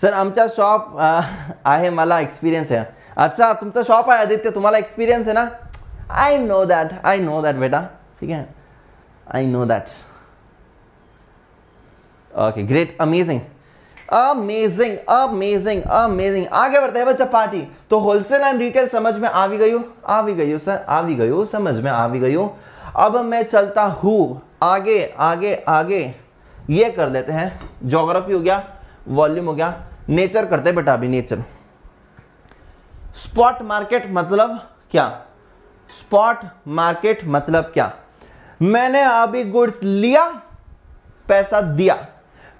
सर आम शॉप आहे मला एक्सपीरियंस है अच्छा तुम शॉप आहे आदित्य तुम्हाला एक्सपीरियंस है ना I know that I know that बेटा ठीक है I know that's okay great amazing amazing amazing amazing आगे बढ़ते हैं बच्चा पार्टी तो होलसेल एंड रिटेल समझ में आ भी गई आ भी गई सर आ भी गई समझ में आ भी गई अब मैं चलता हूँ आगे आगे आगे ये कर देते हैं जोग्राफी हो गया वॉल्यूम हो गया नेचर करते हैं बेटा अभी नेचर स्पॉट मार्केट मतलब क्या स्पॉट मार्केट मतलब क्या मैंने अभी गुड्स लिया पैसा दिया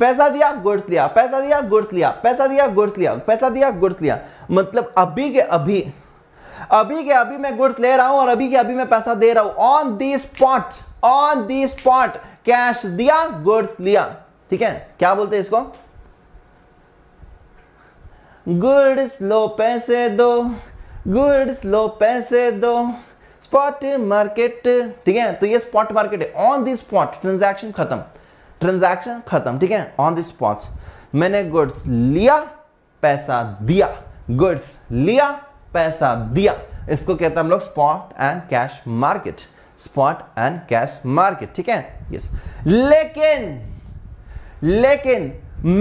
पैसा दिया गुड्स लिया पैसा दिया गुड्स लिया पैसा दिया गुड्स लिया पैसा दिया गुड्स लिया मतलब अभी के अभी अभी के अभी मैं गुड्स ले रहा हूं और अभी के अभी मैं पैसा दे रहा हूं on the spot on the spot cash दिया गुड्स लिया ठीक है क्या बोलते हैं इसको गुड्स लो पैसे दो गुड्स लो पैसे दो स्पॉट मार्केट ठीक है तो ये स्पॉट मार्केट है ऑन दी स्पॉट ट्रांजैक्शन खत्म ट्रांजैक्शन खत्म ठीक है ऑन द स्पॉट मैंने गुड्स लिया पैसा दिया गुड्स लिया पैसा दिया इसको कहते हैं हम लोग spot and cash market spot and cash market ठीक है यस लेकिन लेकिन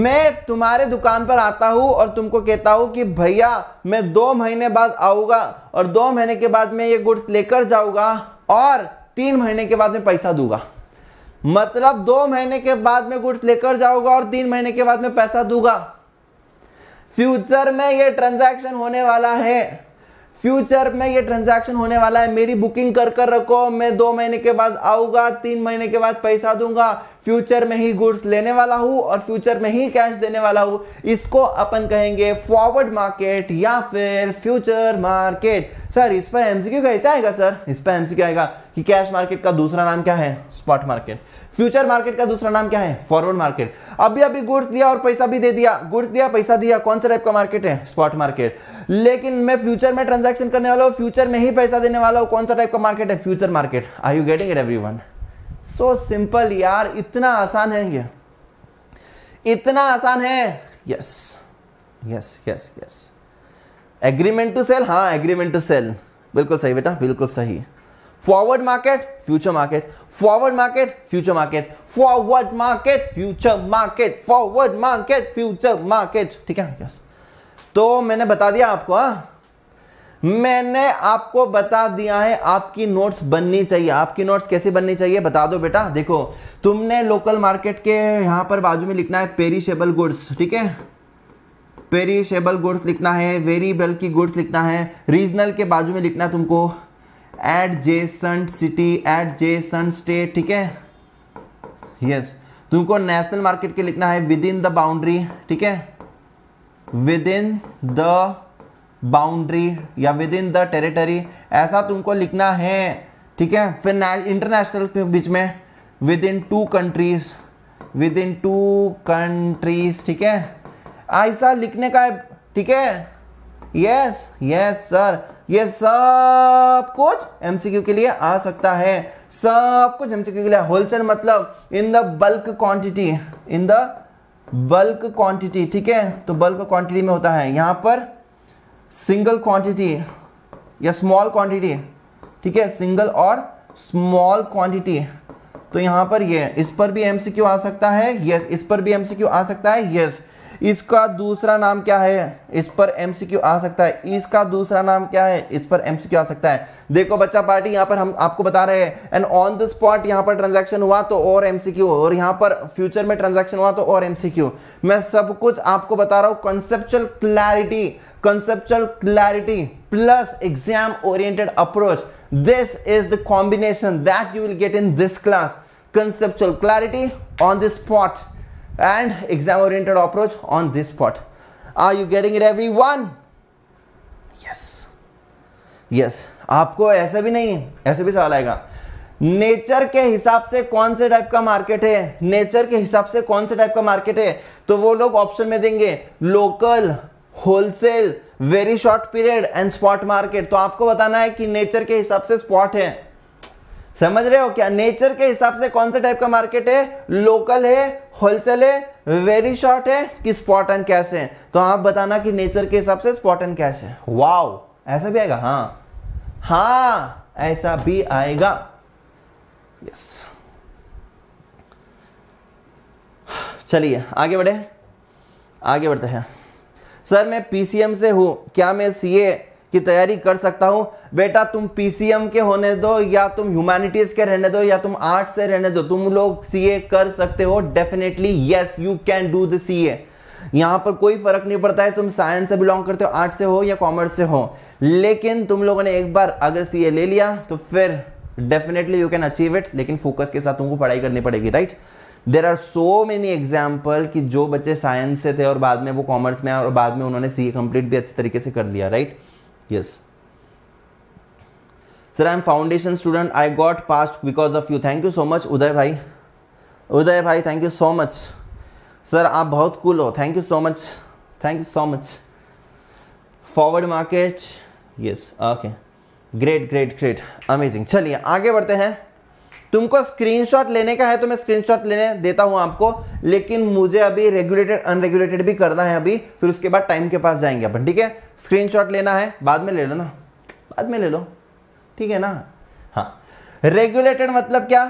मैं तुम्हारे दुकान पर आता हूं और तुमको कहता हूं कि भैया मैं दो महीने बाद आऊंगा और दो महीने के बाद मैं ये गुड्स लेकर जाऊंगा और तीन महीने के बाद मैं पैसा दूंगा मतलब दो महीने के बाद में गुड्स लेकर जाऊंगा और तीन महीने के बाद में पैसा दूंगा फ्यूचर में ये ट्रांजैक्शन होने वाला है फ्यूचर में ये ट्रांजैक्शन होने वाला है मेरी बुकिंग कर कर रखो मैं दो महीने के बाद आऊंगा तीन महीने के बाद पैसा दूंगा फ्यूचर में ही गुड्स लेने वाला हूँ और फ्यूचर में ही कैश देने वाला हूँ इसको अपन कहेंगे फॉरवर्ड मार्केट या फिर फ्यूचर मार्केट सर इस पर एमसीक्यू कैसे आएगा सर इस पर एमसीक्यू आएगा कि कैश मार्केट का दूसरा नाम क्या है स्पॉट मार्केट फ्यूचर मार्केट का दूसरा नाम क्या है फॉरवर्ड मार्केट अभी अभी गुड्स दिया और पैसा भी दे दिया गुड्स दिया पैसा दिया कौन सा टाइप का मार्केट है स्पॉट मार्केट लेकिन मैं फ्यूचर में ट्रांजेक्शन करने वाला हूँ फ्यूचर में ही पैसा देने वाला हूँ कौन सा टाइप का मार्केट है future market I you getting it every so simple यार इतना आसान है ये इतना आसान है yes yes yes yes agreement to sell हाँ एग्रीमेंट टू सेल बिल्कुल सही बेटा बिल्कुल सही forward market future market forward market future market forward market future market forward market future market ठीक है यस तो मैंने बता दिया आपको हा? मैंने आपको बता दिया है आपकी नोट्स बननी चाहिए आपकी नोट्स कैसे बननी चाहिए बता दो बेटा देखो तुमने लोकल मार्केट के यहां पर बाजू में लिखना है पेरिशेबल गुड्स ठीक है पेरिशेबल गुड्स लिखना है वेरिएबल की गुड्स लिखना है रीजनल के बाजू में लिखना है तुमको at sun city at sun state ठीक है यस तुमको तो नेशनल मार्केट के लिखना है विद इन द बाउंड्री ठीक है विद इन द बाउंड्री या विद इन द टेरिटरी ऐसा तुमको तो लिखना है ठीक है फिर इंटरनेशनल के बीच में within two countries within two countries ठीक है ऐसा लिखने का ठीक है यस यस सर ये सब कुछ एमसीक्यू के लिए आ सकता है सब कुछ एमसीक्यू के लिए होलसेल मतलब in the bulk quantity in the bulk quantity ठीक है तो बल्क क्वांटिटी में होता है यहां पर सिंगल क्वांटिटी या स्मॉल क्वांटिटी ठीक है सिंगल और स्मॉल क्वांटिटी तो यहां पर ये इस पर भी एमसीक्यू आ सकता है यस इस पर भी एमसीक्यू आ सकता है यस इसका दूसरा नाम क्या है इस पर एमसीक्यू आ सकता है इसका दूसरा नाम क्या है इस पर एमसीक्यू आ सकता है देखो बच्चा पार्टी यहाँ पर हम आपको बता रहे हैं एंड ऑन द स्पॉट यहां पर ट्रांजैक्शन हुआ तो और एमसीक्यू और यहां पर फ्यूचर में ट्रांजैक्शन हुआ तो और एमसीक्यू मैं सब कुछ आपको बता रहा हूं conceptual clarity conceptual clarity plus exam oriented approach this is the combination that you will get in this class conceptual clarity on the spot and exam oriented approach on this spot Are you getting it everyone? Yes. Yes. आपको ऐसे भी नहीं है ऐसे भी सवाल आएगा nature के हिसाब से कौन से टाइप का मार्केट है नेचर के हिसाब से कौन से टाइप का मार्केट है तो वो लोग ऑप्शन में देंगे local wholesale very short period and spot market तो आपको बताना है कि नेचर के हिसाब से स्पॉट है समझ रहे हो क्या नेचर के हिसाब से कौन से टाइप का मार्केट है लोकल है होलसेल है वेरी शॉर्ट है कि स्पॉट एंड कैश है तो आप बताना कि नेचर के हिसाब से स्पॉट एंड कैश है वाओ ऐसा भी आएगा हाँ हाँ ऐसा भी आएगा यस चलिए आगे बढ़े आगे बढ़ते हैं सर मैं पीसीएम से हूं क्या मैं सीए की तैयारी कर सकता हूँ बेटा तुम पीसीएम के होने दो या तुम ह्यूमैनिटीज़ के रहने दो या तुम आर्ट से रहने दो तुम लोग सीए कर सकते हो definitely yes you can do the C यहाँ पर कोई फर्क नहीं पड़ता है तुम साइंस से बिलोंग करते हो आर्ट से हो या कॉमर्स से हो लेकिन तुम लोगों ने एक बार अगर सी ले लिया तो फिर definitely you can achieve it लेकिन फोकस के साथ तुमको पढ़ाई करनी पड़ेगी right there are so many example कि जो बच्चे साइंस से थे और बाद में वो कॉमर्स में और बाद में उन्होंने सी कंप्लीट भी अच्छे तरीके से कर लिया right yes sir i am foundation student i got passed because of you thank you so much uday bhai Uday भाई thank you so much sir आप बहुत कूल हो thank you so much thank you so much forward market yes okay great great great amazing चलिए आगे बढ़ते हैं तुमको screenshot लेने का है तो मैं स्क्रीनशॉट लेने देता हूं आपको लेकिन मुझे अभी रेगुलेटेड अनरेगुलेटेड भी करना है अभी फिर उसके बाद टाइम के पास जाएंगे अपन ठीक है स्क्रीनशॉट लेना है बाद में ले लो ना बाद में ले लो ठीक है ना हाँ रेगुलेटेड मतलब क्या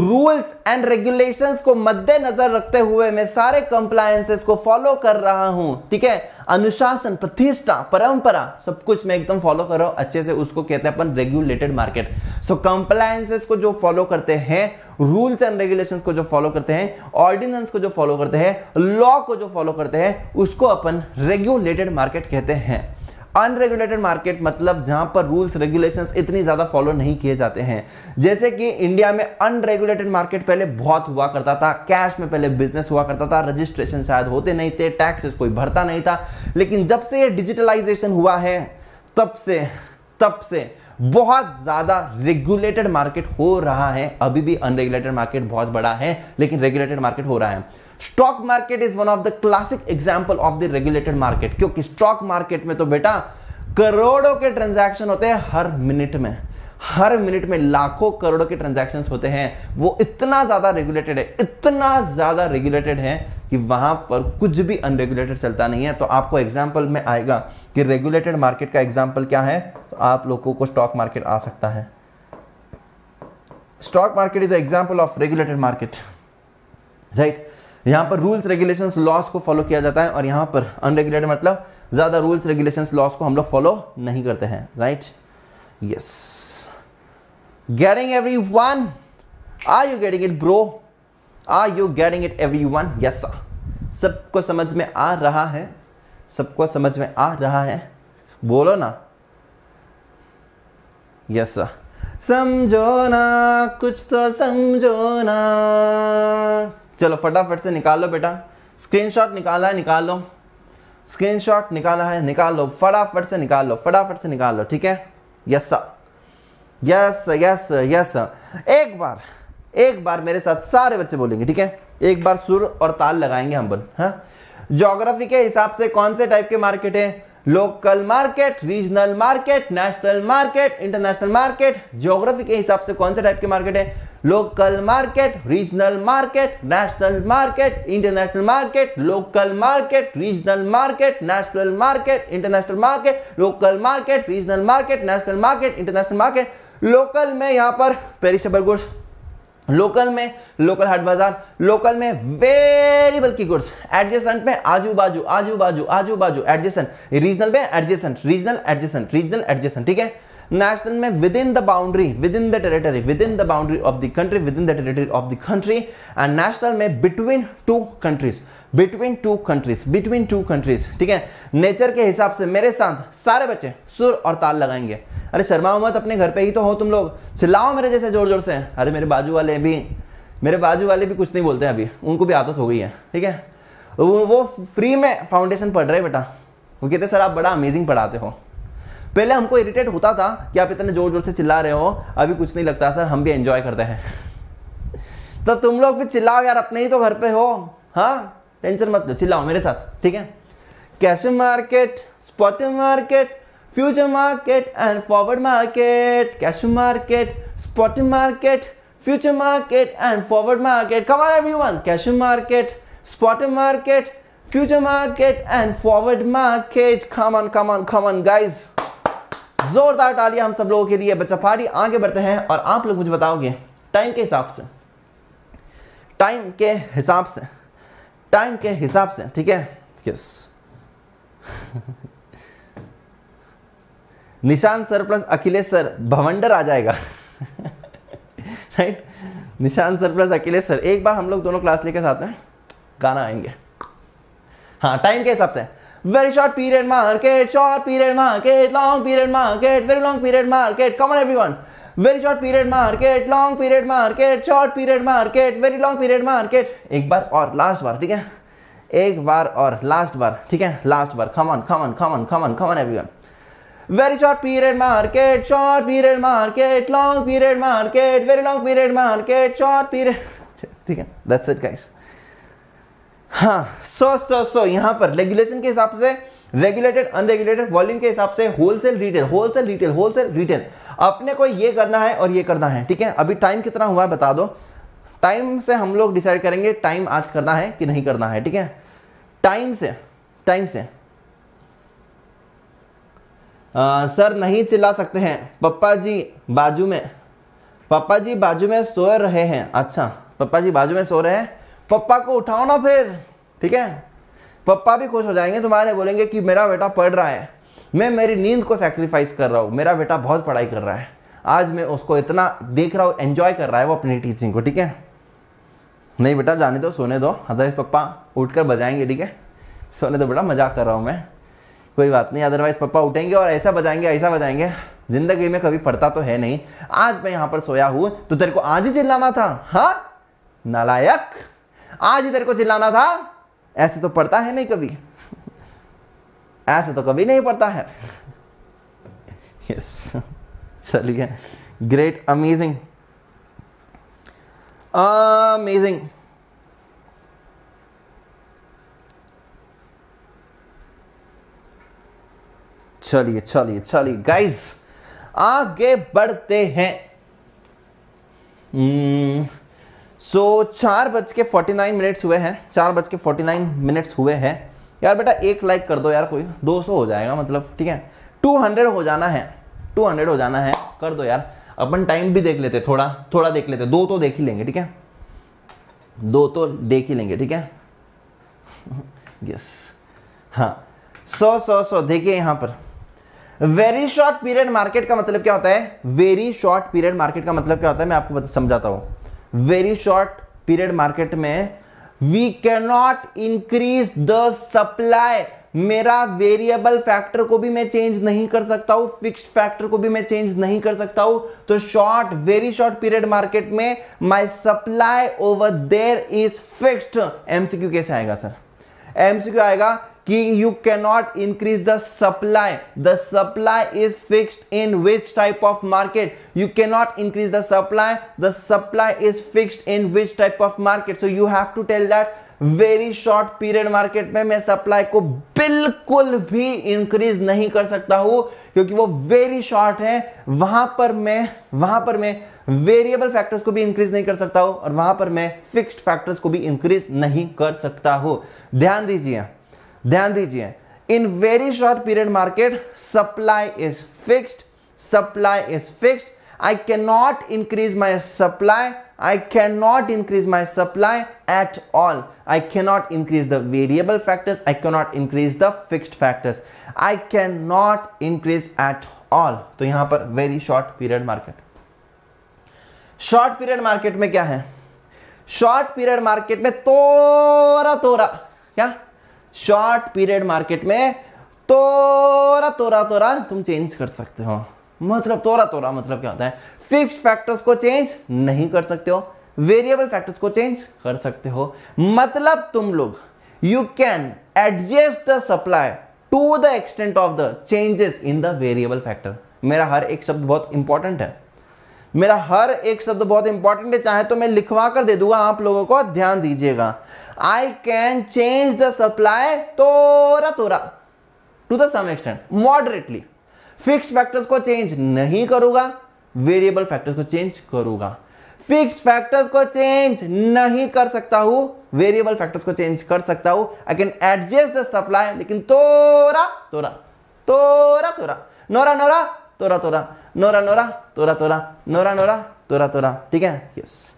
रूल्स एंड रेगुलेशंस को मद्देनजर रखते हुए मैं सारे कंप्लायंसेस को फॉलो कर रहा हूं ठीक है अनुशासन प्रतिष्ठा परंपरा सब कुछ मैं एकदम फॉलो कर रहा हूं अच्छे से उसको कहते हैं अपन रेगुलेटेड मार्केट सो कंप्लायंसेस को जो फॉलो करते हैं रूल्स एंड रेगुलेशंस को जो फॉलो करते हैं ऑर्डिनेंस को जो फॉलो करते हैं लॉ को जो फॉलो करते हैं उसको अपन रेगुलेटेड मार्केट कहते हैं अनरेगुलेटेड मार्केट मतलब जहां पर रूल्स रेगुलेशंस इतनी ज़्यादा फॉलो नहीं किए जाते हैं जैसे कि इंडिया में अनरेगुलेटेड मार्केट पहले बहुत हुआ करता था कैश में पहले बिजनेस हुआ करता था रजिस्ट्रेशन शायद होते नहीं थे टैक्सेस कोई भरता नहीं था लेकिन जब से ये डिजिटलाइजेशन हुआ है तब से तब से बहुत ज़्यादा रेगुलेटेड मार्केट हो रहा है अभी भी अनरेगुलेटेड मार्केट बहुत बड़ा है लेकिन रेगुलेटेड मार्केट हो रहा है stock market is one of the classic example of the regulated market क्योंकि स्टॉक मार्केट में तो बेटा करोड़ों के ट्रांजैक्शन होते हैं हर मिनट में हर मिनट में लाखों करोड़ों के ट्रांजैक्शन होते हैं वो इतना ज़्यादा रेगुलेटेड है इतना ज़्यादा रेगुलेटेड है कि वहां पर कुछ भी अनरेगुलेटेड चलता नहीं है तो आपको एग्जाम्पल में आएगा कि रेगुलेटेड मार्केट का एग्जाम्पल क्या है तो आप लोगों को स्टॉक मार्केट आ सकता है stock market is example of regulated market right यहाँ पर रूल्स रेगुलेशंस लॉस को फॉलो किया जाता है और यहाँ पर अनरेगुलेटेड मतलब ज़्यादा रूल्स रेगुलेशंस लॉस को हम लोग फॉलो नहीं करते हैं right yes getting everyone are you getting it bro are you getting it every one yes सबको समझ में आ रहा है सबको समझ में आ रहा है बोलो ना यस सर समझो ना कुछ तो समझो ना चलो फटाफट से निकाल लो बेटा स्क्रीनशॉट निकाला है निकाल लो स्क्रीनशॉट निकाला है निकाल लो फटाफट से निकाल लो फटाफट से निकाल लो ठीक है yes sir yes yes yes एक बार एक बार मेरे साथ सारे बच्चे बोलेंगे ठीक है एक बार सुर और ताल लगाएंगे हम बन हाँ जोग्राफी के हिसाब से कौन से टाइप के मार्केट है local market regional market national market international market geography के हिसाब से कौन से टाइप के मार्केट है local market regional market national market international market local market regional market national market international market local market regional market national market international market local में यहां पर पेरिसेबल गुड्स लोकल में लोकल हाट बाजार local में very बल्कि goods adjacent में आजू बाजू आजू बाजू आजू बाजू एडजेसेंट रीजनल में adjacent regional adjacent regional adjacent ठीक है नेशनल में with within the within within the boundary of the country within the territory of the country and national में between two countries between two countries between two countries ठीक है nature के हिसाब से मेरे साथ सारे बच्चे सुर और ताल लगाएंगे अरे शर्मा मत तो अपने घर पे ही तो हो तुम लोग चिल्लाओ मेरे जैसे जोर जोर से अरे मेरे बाजू वाले भी मेरे बाजू वाले भी कुछ नहीं बोलते हैं अभी उनको भी आदत हो गई है ठीक है वो फ्री में फाउंडेशन पढ़ रहे बेटा वो कहते सर आप बड़ा अमेजिंग पढ़ाते हो पहले हमको इरिटेट होता था कि आप इतने जोर जोर से चिल्ला रहे हो अभी कुछ नहीं लगता सर हम भी एंजॉय करते हैं तो तुम लोग भी चिल्लाओ यार अपने ही तो घर पे हो हाँ टेंशन मत लो चिल्लाओ मेरे साथ ठीक है cash market spot market future market and forward market cash market spot market future market and forward market come on one cash market spot market future market and forward market Come on, come guys जोरदार तालियां हम सब लोगों के लिए बच्चा आगे बढ़ते हैं और आप लोग मुझे बताओगे टाइम के हिसाब से टाइम के हिसाब से टाइम के हिसाब से ठीक है yes Nishan sir plus Akhilesh sir भवंडर आ जाएगा राइट निशान सर प्लस अखिलेश सर एक बार हम लोग दोनों क्लास लेकर साथ में गाना आएंगे हाँ टाइम के हिसाब से Very short period market, short period market, long period market, very long period market. Come on everyone. Very short period market, long period market, short period market, very long period market. एक बार और last बार ठीक है एक बार और last बार ठीक है लास्ट बार come on come on come on come on come on everyone very short period market short period market long period market very long period market short period ठीक है that's it guys हाँ सो सो सो यहाँ पर रेगुलेशन के हिसाब से रेगुलेटेड अनरेगुलेटेड वॉल्यूम के हिसाब से wholesale retail wholesale retail wholesale retail अपने को ये करना है और ये करना है ठीक है अभी टाइम कितना हुआ है बता दो टाइम से हम लोग डिसाइड करेंगे टाइम आज करना है कि नहीं करना है ठीक है टाइम से टाइम से आ, सर नहीं चिल्ला सकते हैं पप्पा जी बाजू में पप्पा जी बाजू में सो रहे हैं अच्छा पप्पा जी बाजू में सो रहे हैं पप्पा को उठाओ ना फिर ठीक है पप्पा भी खुश हो जाएंगे तुम्हारे बोलेंगे कि मेरा बेटा पढ़ रहा है मैं मेरी नींद को सेक्रीफाइस कर रहा हूँ मेरा बेटा बहुत पढ़ाई कर रहा है आज मैं उसको इतना देख रहा हूँ एंजॉय कर रहा है वो अपनी टीचिंग को ठीक है नहीं बेटा जाने दो सोने दो अदरवाइज पप्पा उठ कर बजाएंगे ठीक है सोने दो बेटा मजाक कर रहा हूँ मैं कोई बात नहीं अदरवाइज़ पप्पा उठेंगे और ऐसा बजाएंगे ऐसा बजाएंगे ज़िंदगी में कभी पढ़ता तो है नहीं आज मैं यहाँ पर सोया हूँ तो तेरे को आज ही चिल्लाना था हाँ नालायक आज ही तेरे को चिल्लाना था ऐसे तो पड़ता है नहीं कभी ऐसे तो कभी नहीं पड़ता है यस चलिए ग्रेट अमेजिंग अमेजिंग चलिए चलिए चलिए गाइस आगे बढ़ते हैं hmm. सो so, चार बज के फोर्टी नाइन मिनट्स हुए हैं चार बज के फोर्टी नाइन मिनट्स हुए हैं यार बेटा एक लाइक कर दो यार कोई दो सौ हो जाएगा मतलब ठीक है टू हंड्रेड हो जाना है टू हंड्रेड हो जाना है कर दो यार अपन टाइम भी देख लेते थोड़ा थोड़ा देख लेते दो तो देख ही लेंगे ठीक है दो तो देख ही लेंगे ठीक है यस हाँ सौ सौ सौ देखिए यहाँ पर वेरी शॉर्ट पीरियड मार्केट का मतलब क्या होता है वेरी शॉर्ट पीरियड मार्केट का मतलब क्या होता है मैं आपको समझाता हूँ वेरी शॉर्ट पीरियड मार्केट में we can not increase the supply मेरा वेरिएबल फैक्टर को भी मैं चेंज नहीं कर सकता हूं फिक्स्ड फैक्टर को भी मैं चेंज नहीं कर सकता हूं तो short very short period market में my supply over there is fixed MCQ कैसे आएगा सर एमसीक्यू आएगा कि you can not increase the supply the supply is fixed in which type of market you can not increase the supply the supply is fixed in which type of market so you have to tell that very short period market में मैं supply को बिल्कुल भी increase नहीं कर सकता हूं क्योंकि वो वेरी शॉर्ट है वहां पर मैं वहां पर मैं वेरिएबल फैक्टर्स को भी इंक्रीज नहीं कर सकता हूं और वहां पर मैं फिक्स्ड फैक्टर्स को भी इंक्रीज नहीं कर सकता हूं ध्यान दीजिए ध्यान दीजिए in very short period market supply is fixed supply is fixed I can not increase my supply I can not increase my supply at all I can not increase the variable factors I can not increase the fixed factors I can not increase at all तो यहां पर very short period market short period market में क्या है short period market में तोरा तोरा क्या शॉर्ट पीरियड मार्केट में तोरा तोरा तोरा तुम चेंज कर सकते हो मतलब तोरा तोरा मतलब क्या होता है फिक्स फैक्टर्स को चेंज नहीं कर सकते हो वेरिएबल फैक्टर्स को चेंज कर सकते हो मतलब तुम लोग you can adjust the supply to the extent of the changes in the variable factor मेरा हर एक शब्द बहुत इंपॉर्टेंट है मेरा हर एक शब्द बहुत इंपॉर्टेंट है चाहे तो मैं लिखवा कर दे दूंगा आप लोगों को ध्यान दीजिएगा I can change the supply तोरा तोरा to the some extent moderately fix factors को चेंज नहीं करूंगा वेरिएबल फैक्टर्स को चेंज करूंगा फिक्स फैक्टर्स को चेंज नहीं कर सकता हूं वेरिएबल फैक्टर्स को चेंज कर सकता हूं I can adjust the supply लेकिन तोरा तोरा तोरा तोरा नोरा नोरा तोरा तोरा नोरा नोरा तोरा तोरा नोरा नोरा तोरा तोरा ठीक है यस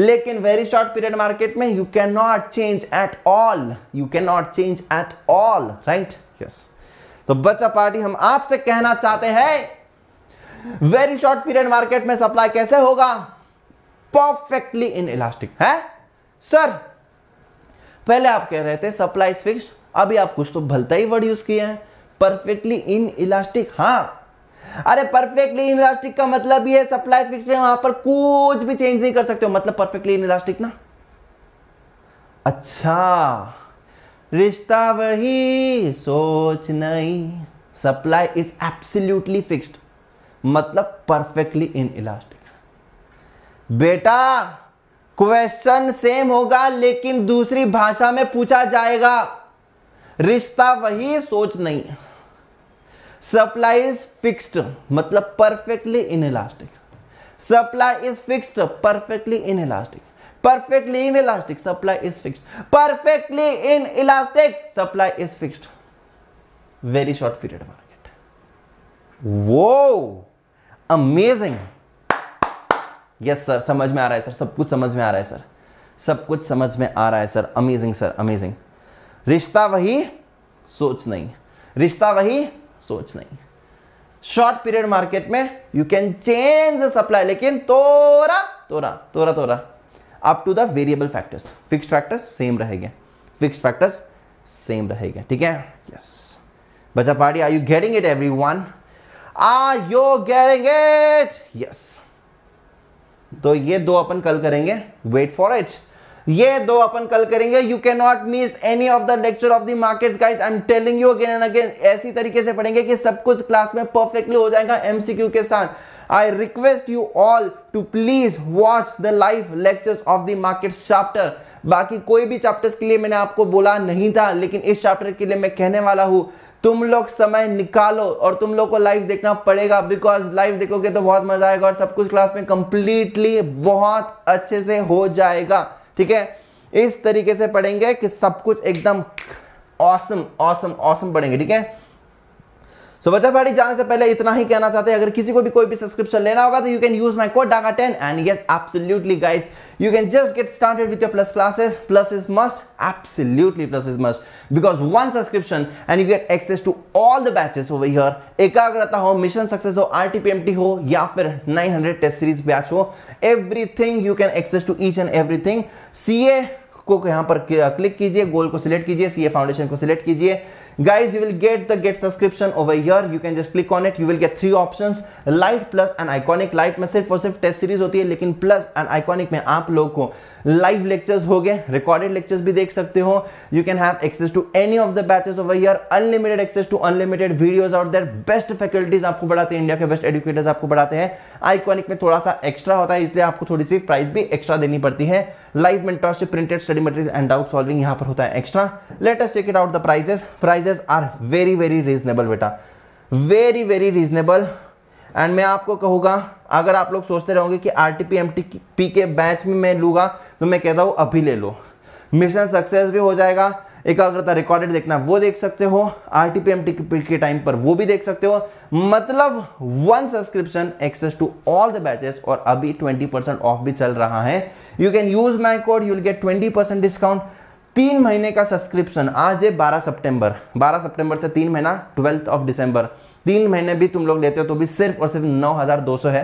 लेकिन वेरी शॉर्ट पीरियड मार्केट में you can not change at all you can not change at all right yes तो बच्चा पार्टी हम आपसे कहना चाहते हैं वेरी शॉर्ट पीरियड मार्केट में सप्लाई कैसे होगा परफेक्टली इन इलास्टिक है सर पहले आप कह रहे थे सप्लाई फिक्स्ड अभी आप कुछ तो भलता ही वर्ड यूज किए हैं परफेक्टली इन इलास्टिक हाँ अरे परफेक्टली इलास्टिक का मतलब ये सप्लाई फिक्स है वहां पर कुछ भी चेंज नहीं कर सकते हो मतलब परफेक्टली इलास्टिक ना अच्छा रिश्ता वही सोच नहीं सप्लाई इज एब्सोल्युटली फिक्स्ड मतलब परफेक्टली इन इलास्टिक बेटा क्वेश्चन सेम होगा लेकिन दूसरी भाषा में पूछा जाएगा रिश्ता वही सोच नहीं सप्लाई इज फिक्स्ड मतलब perfectly inelastic supply is fixed perfectly inelastic perfectly inelastic supply is fixed perfectly inelastic supply is fixed very short period market वो अमेजिंग यस सर समझ में आ रहा है sir सब कुछ समझ में आ रहा है सर सब कुछ समझ में आ रहा है सर अमेजिंग सर अमेजिंग रिश्ता वही सोच नहीं रिश्ता वही सोच नहीं शॉर्ट पीरियड मार्केट में you can change the supply लेकिन तोरा तोरा तोरा तोरा up to the variable factors fixed factors same रहेंगे फिक्स्ड फैक्टर्स सेम रहेगा ठीक है यस बचा party are you getting it every everyone are you getting it yes तो ये दो अपन कल करेंगे वेट फॉर इट्स ये दो अपन कल करेंगे you can not miss any of the lecture of the market guys I am telling you again and again ऐसी तरीके से पढ़ेंगे कि सब कुछ क्लास में परफेक्टली हो जाएगा एमसीक्यू के साथ I request you all to please watch the live lectures of the market chapter. बाकी कोई भी चैप्टर्स के लिए मैंने आपको बोला नहीं था लेकिन इस चैप्टर के लिए मैं कहने वाला हूँ तुम लोग समय निकालो और तुम लोग को लाइव देखना पड़ेगा बिकॉज लाइव देखोगे तो बहुत मजा आएगा और सब कुछ क्लास में कंप्लीटली बहुत अच्छे से हो जाएगा ठीक है इस तरीके से पढ़ेंगे कि सब कुछ एकदम ऑसम ऑसम ऑसम पढ़ेंगे ठीक है सो so, बच्चा पार्टी जाने से पहले इतना ही कहना चाहते हैं अगर किसी को भी कोई भी सब्सक्रिप्शन लेना होगा तो you can use my code Daga ten and yes absolutely guys you can just get started with your plus classes plus is must absolutely plus is must because one subscription and you get access to all the batches over here Ekagrata हो mission success हो आरटीपीएमटी हो या फिर 900 test series batch हो everything you can access to each and everything CA को यहाँ पर click uh, कीजिए गोल को सिलेक्ट कीजिए सीए फाउंडेशन को सिलेक्ट कीजिए guys you will get the get subscription over here you can just click on it you will get three options lite plus and iconic lite में सिर्फ और सिर्फ test series होती है लेकिन प्लस एंड आइकॉनिक में आप लोग को लाइव लेक्चर्स हो गए रिकॉर्डेड लेक्चर्स भी देख सकते हो you can have access to any of the batches over here unlimited access to unlimited videos और देर बेस्ट फैकल्टीज आपको बढ़ाते हैं इंडिया के बेस्ट एडुकेटर्स आपको बढ़ाते हैं आइकॉनिक में थोड़ा सा एक्स्ट्रा होता है इसलिए आपको थोड़ी सी प्राइस भी एक्स्ट्रा देनी पड़ती है live mentorship printed study material and doubt solving यहाँ पर होता है extra latest check it out the prices prices prices are very very reasonable बेटा वेरी वेरी रीजनेबल एंड मैं आपको कहूँगा अगर आप लोग सोचते रहोगे कि आर टी पी के बैच में मैं लूँगा तो मैं कहता हूँ अभी ले लो मिशन सक्सेस भी हो जाएगा एकाग्रता रिकॉर्डेड देखना वो देख सकते हो R T P M T P के टाइम पर वो भी देख सकते हो मतलब one subscription access to all the batches और अभी ट्वेंटी परसेंट ऑफ भी चल रहा है you can use my code you'll get twenty percent discount तीन महीने का सब्सक्रिप्शन आज है बारह सितंबर बारह सितंबर से तीन महीना ट्वेल्थ ऑफ दिसंबर तीन महीने भी तुम लोग लेते हो तो भी सिर्फ और सिर्फ नौ हज़ार दो सौ है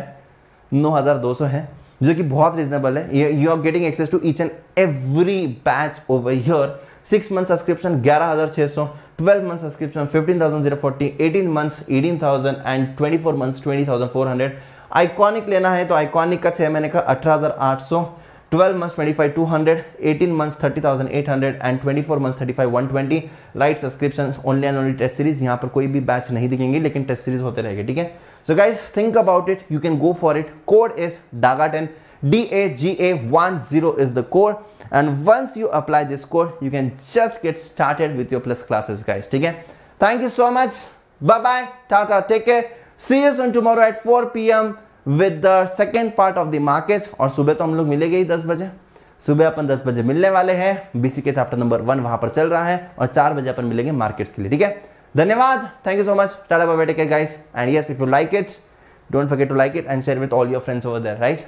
नौ हज़ार दो सौ है जो कि बहुत रीजनेबल है you are getting access to each and every batch over your six month subscription ग्यारह हज़ार छः सौ twelve month subscription fifteen thousand zero forty eighteen months eighteen thousand and twenty four months twenty thousand four hundred iconic लेना है तो iconic का छः महीने का अठारह हज़ार आठ सौ 12 months 25 200 18 months 30,800 and 24 months 35 120 right subscription only and only test series यहाँ पर कोई भी बैच नहीं दिखेंगे लेकिन टेस्ट सीरीज होते रहेंगे ठीक है so guys think about it you can go for it code is Daga ten D A G A one zero is the code and once you apply this code you can just get started with your plus classes guys ठीक है thank you so much bye bye tata take care see you on tomorrow at 4 P M with the second part of the market और सुबह तो हम लोग मिलेंगे ही दस बजे सुबह अपन दस बजे मिलने वाले हैं बीसी के चैप्टर नंबर वन वहां पर चल रहा है और चार बजे अपन मिलेंगे मार्केट्स के लिए ठीक है धन्यवाद thank you so much tata बाबा take guys and yes if you like it don't forget to like it and share with all your friends over there right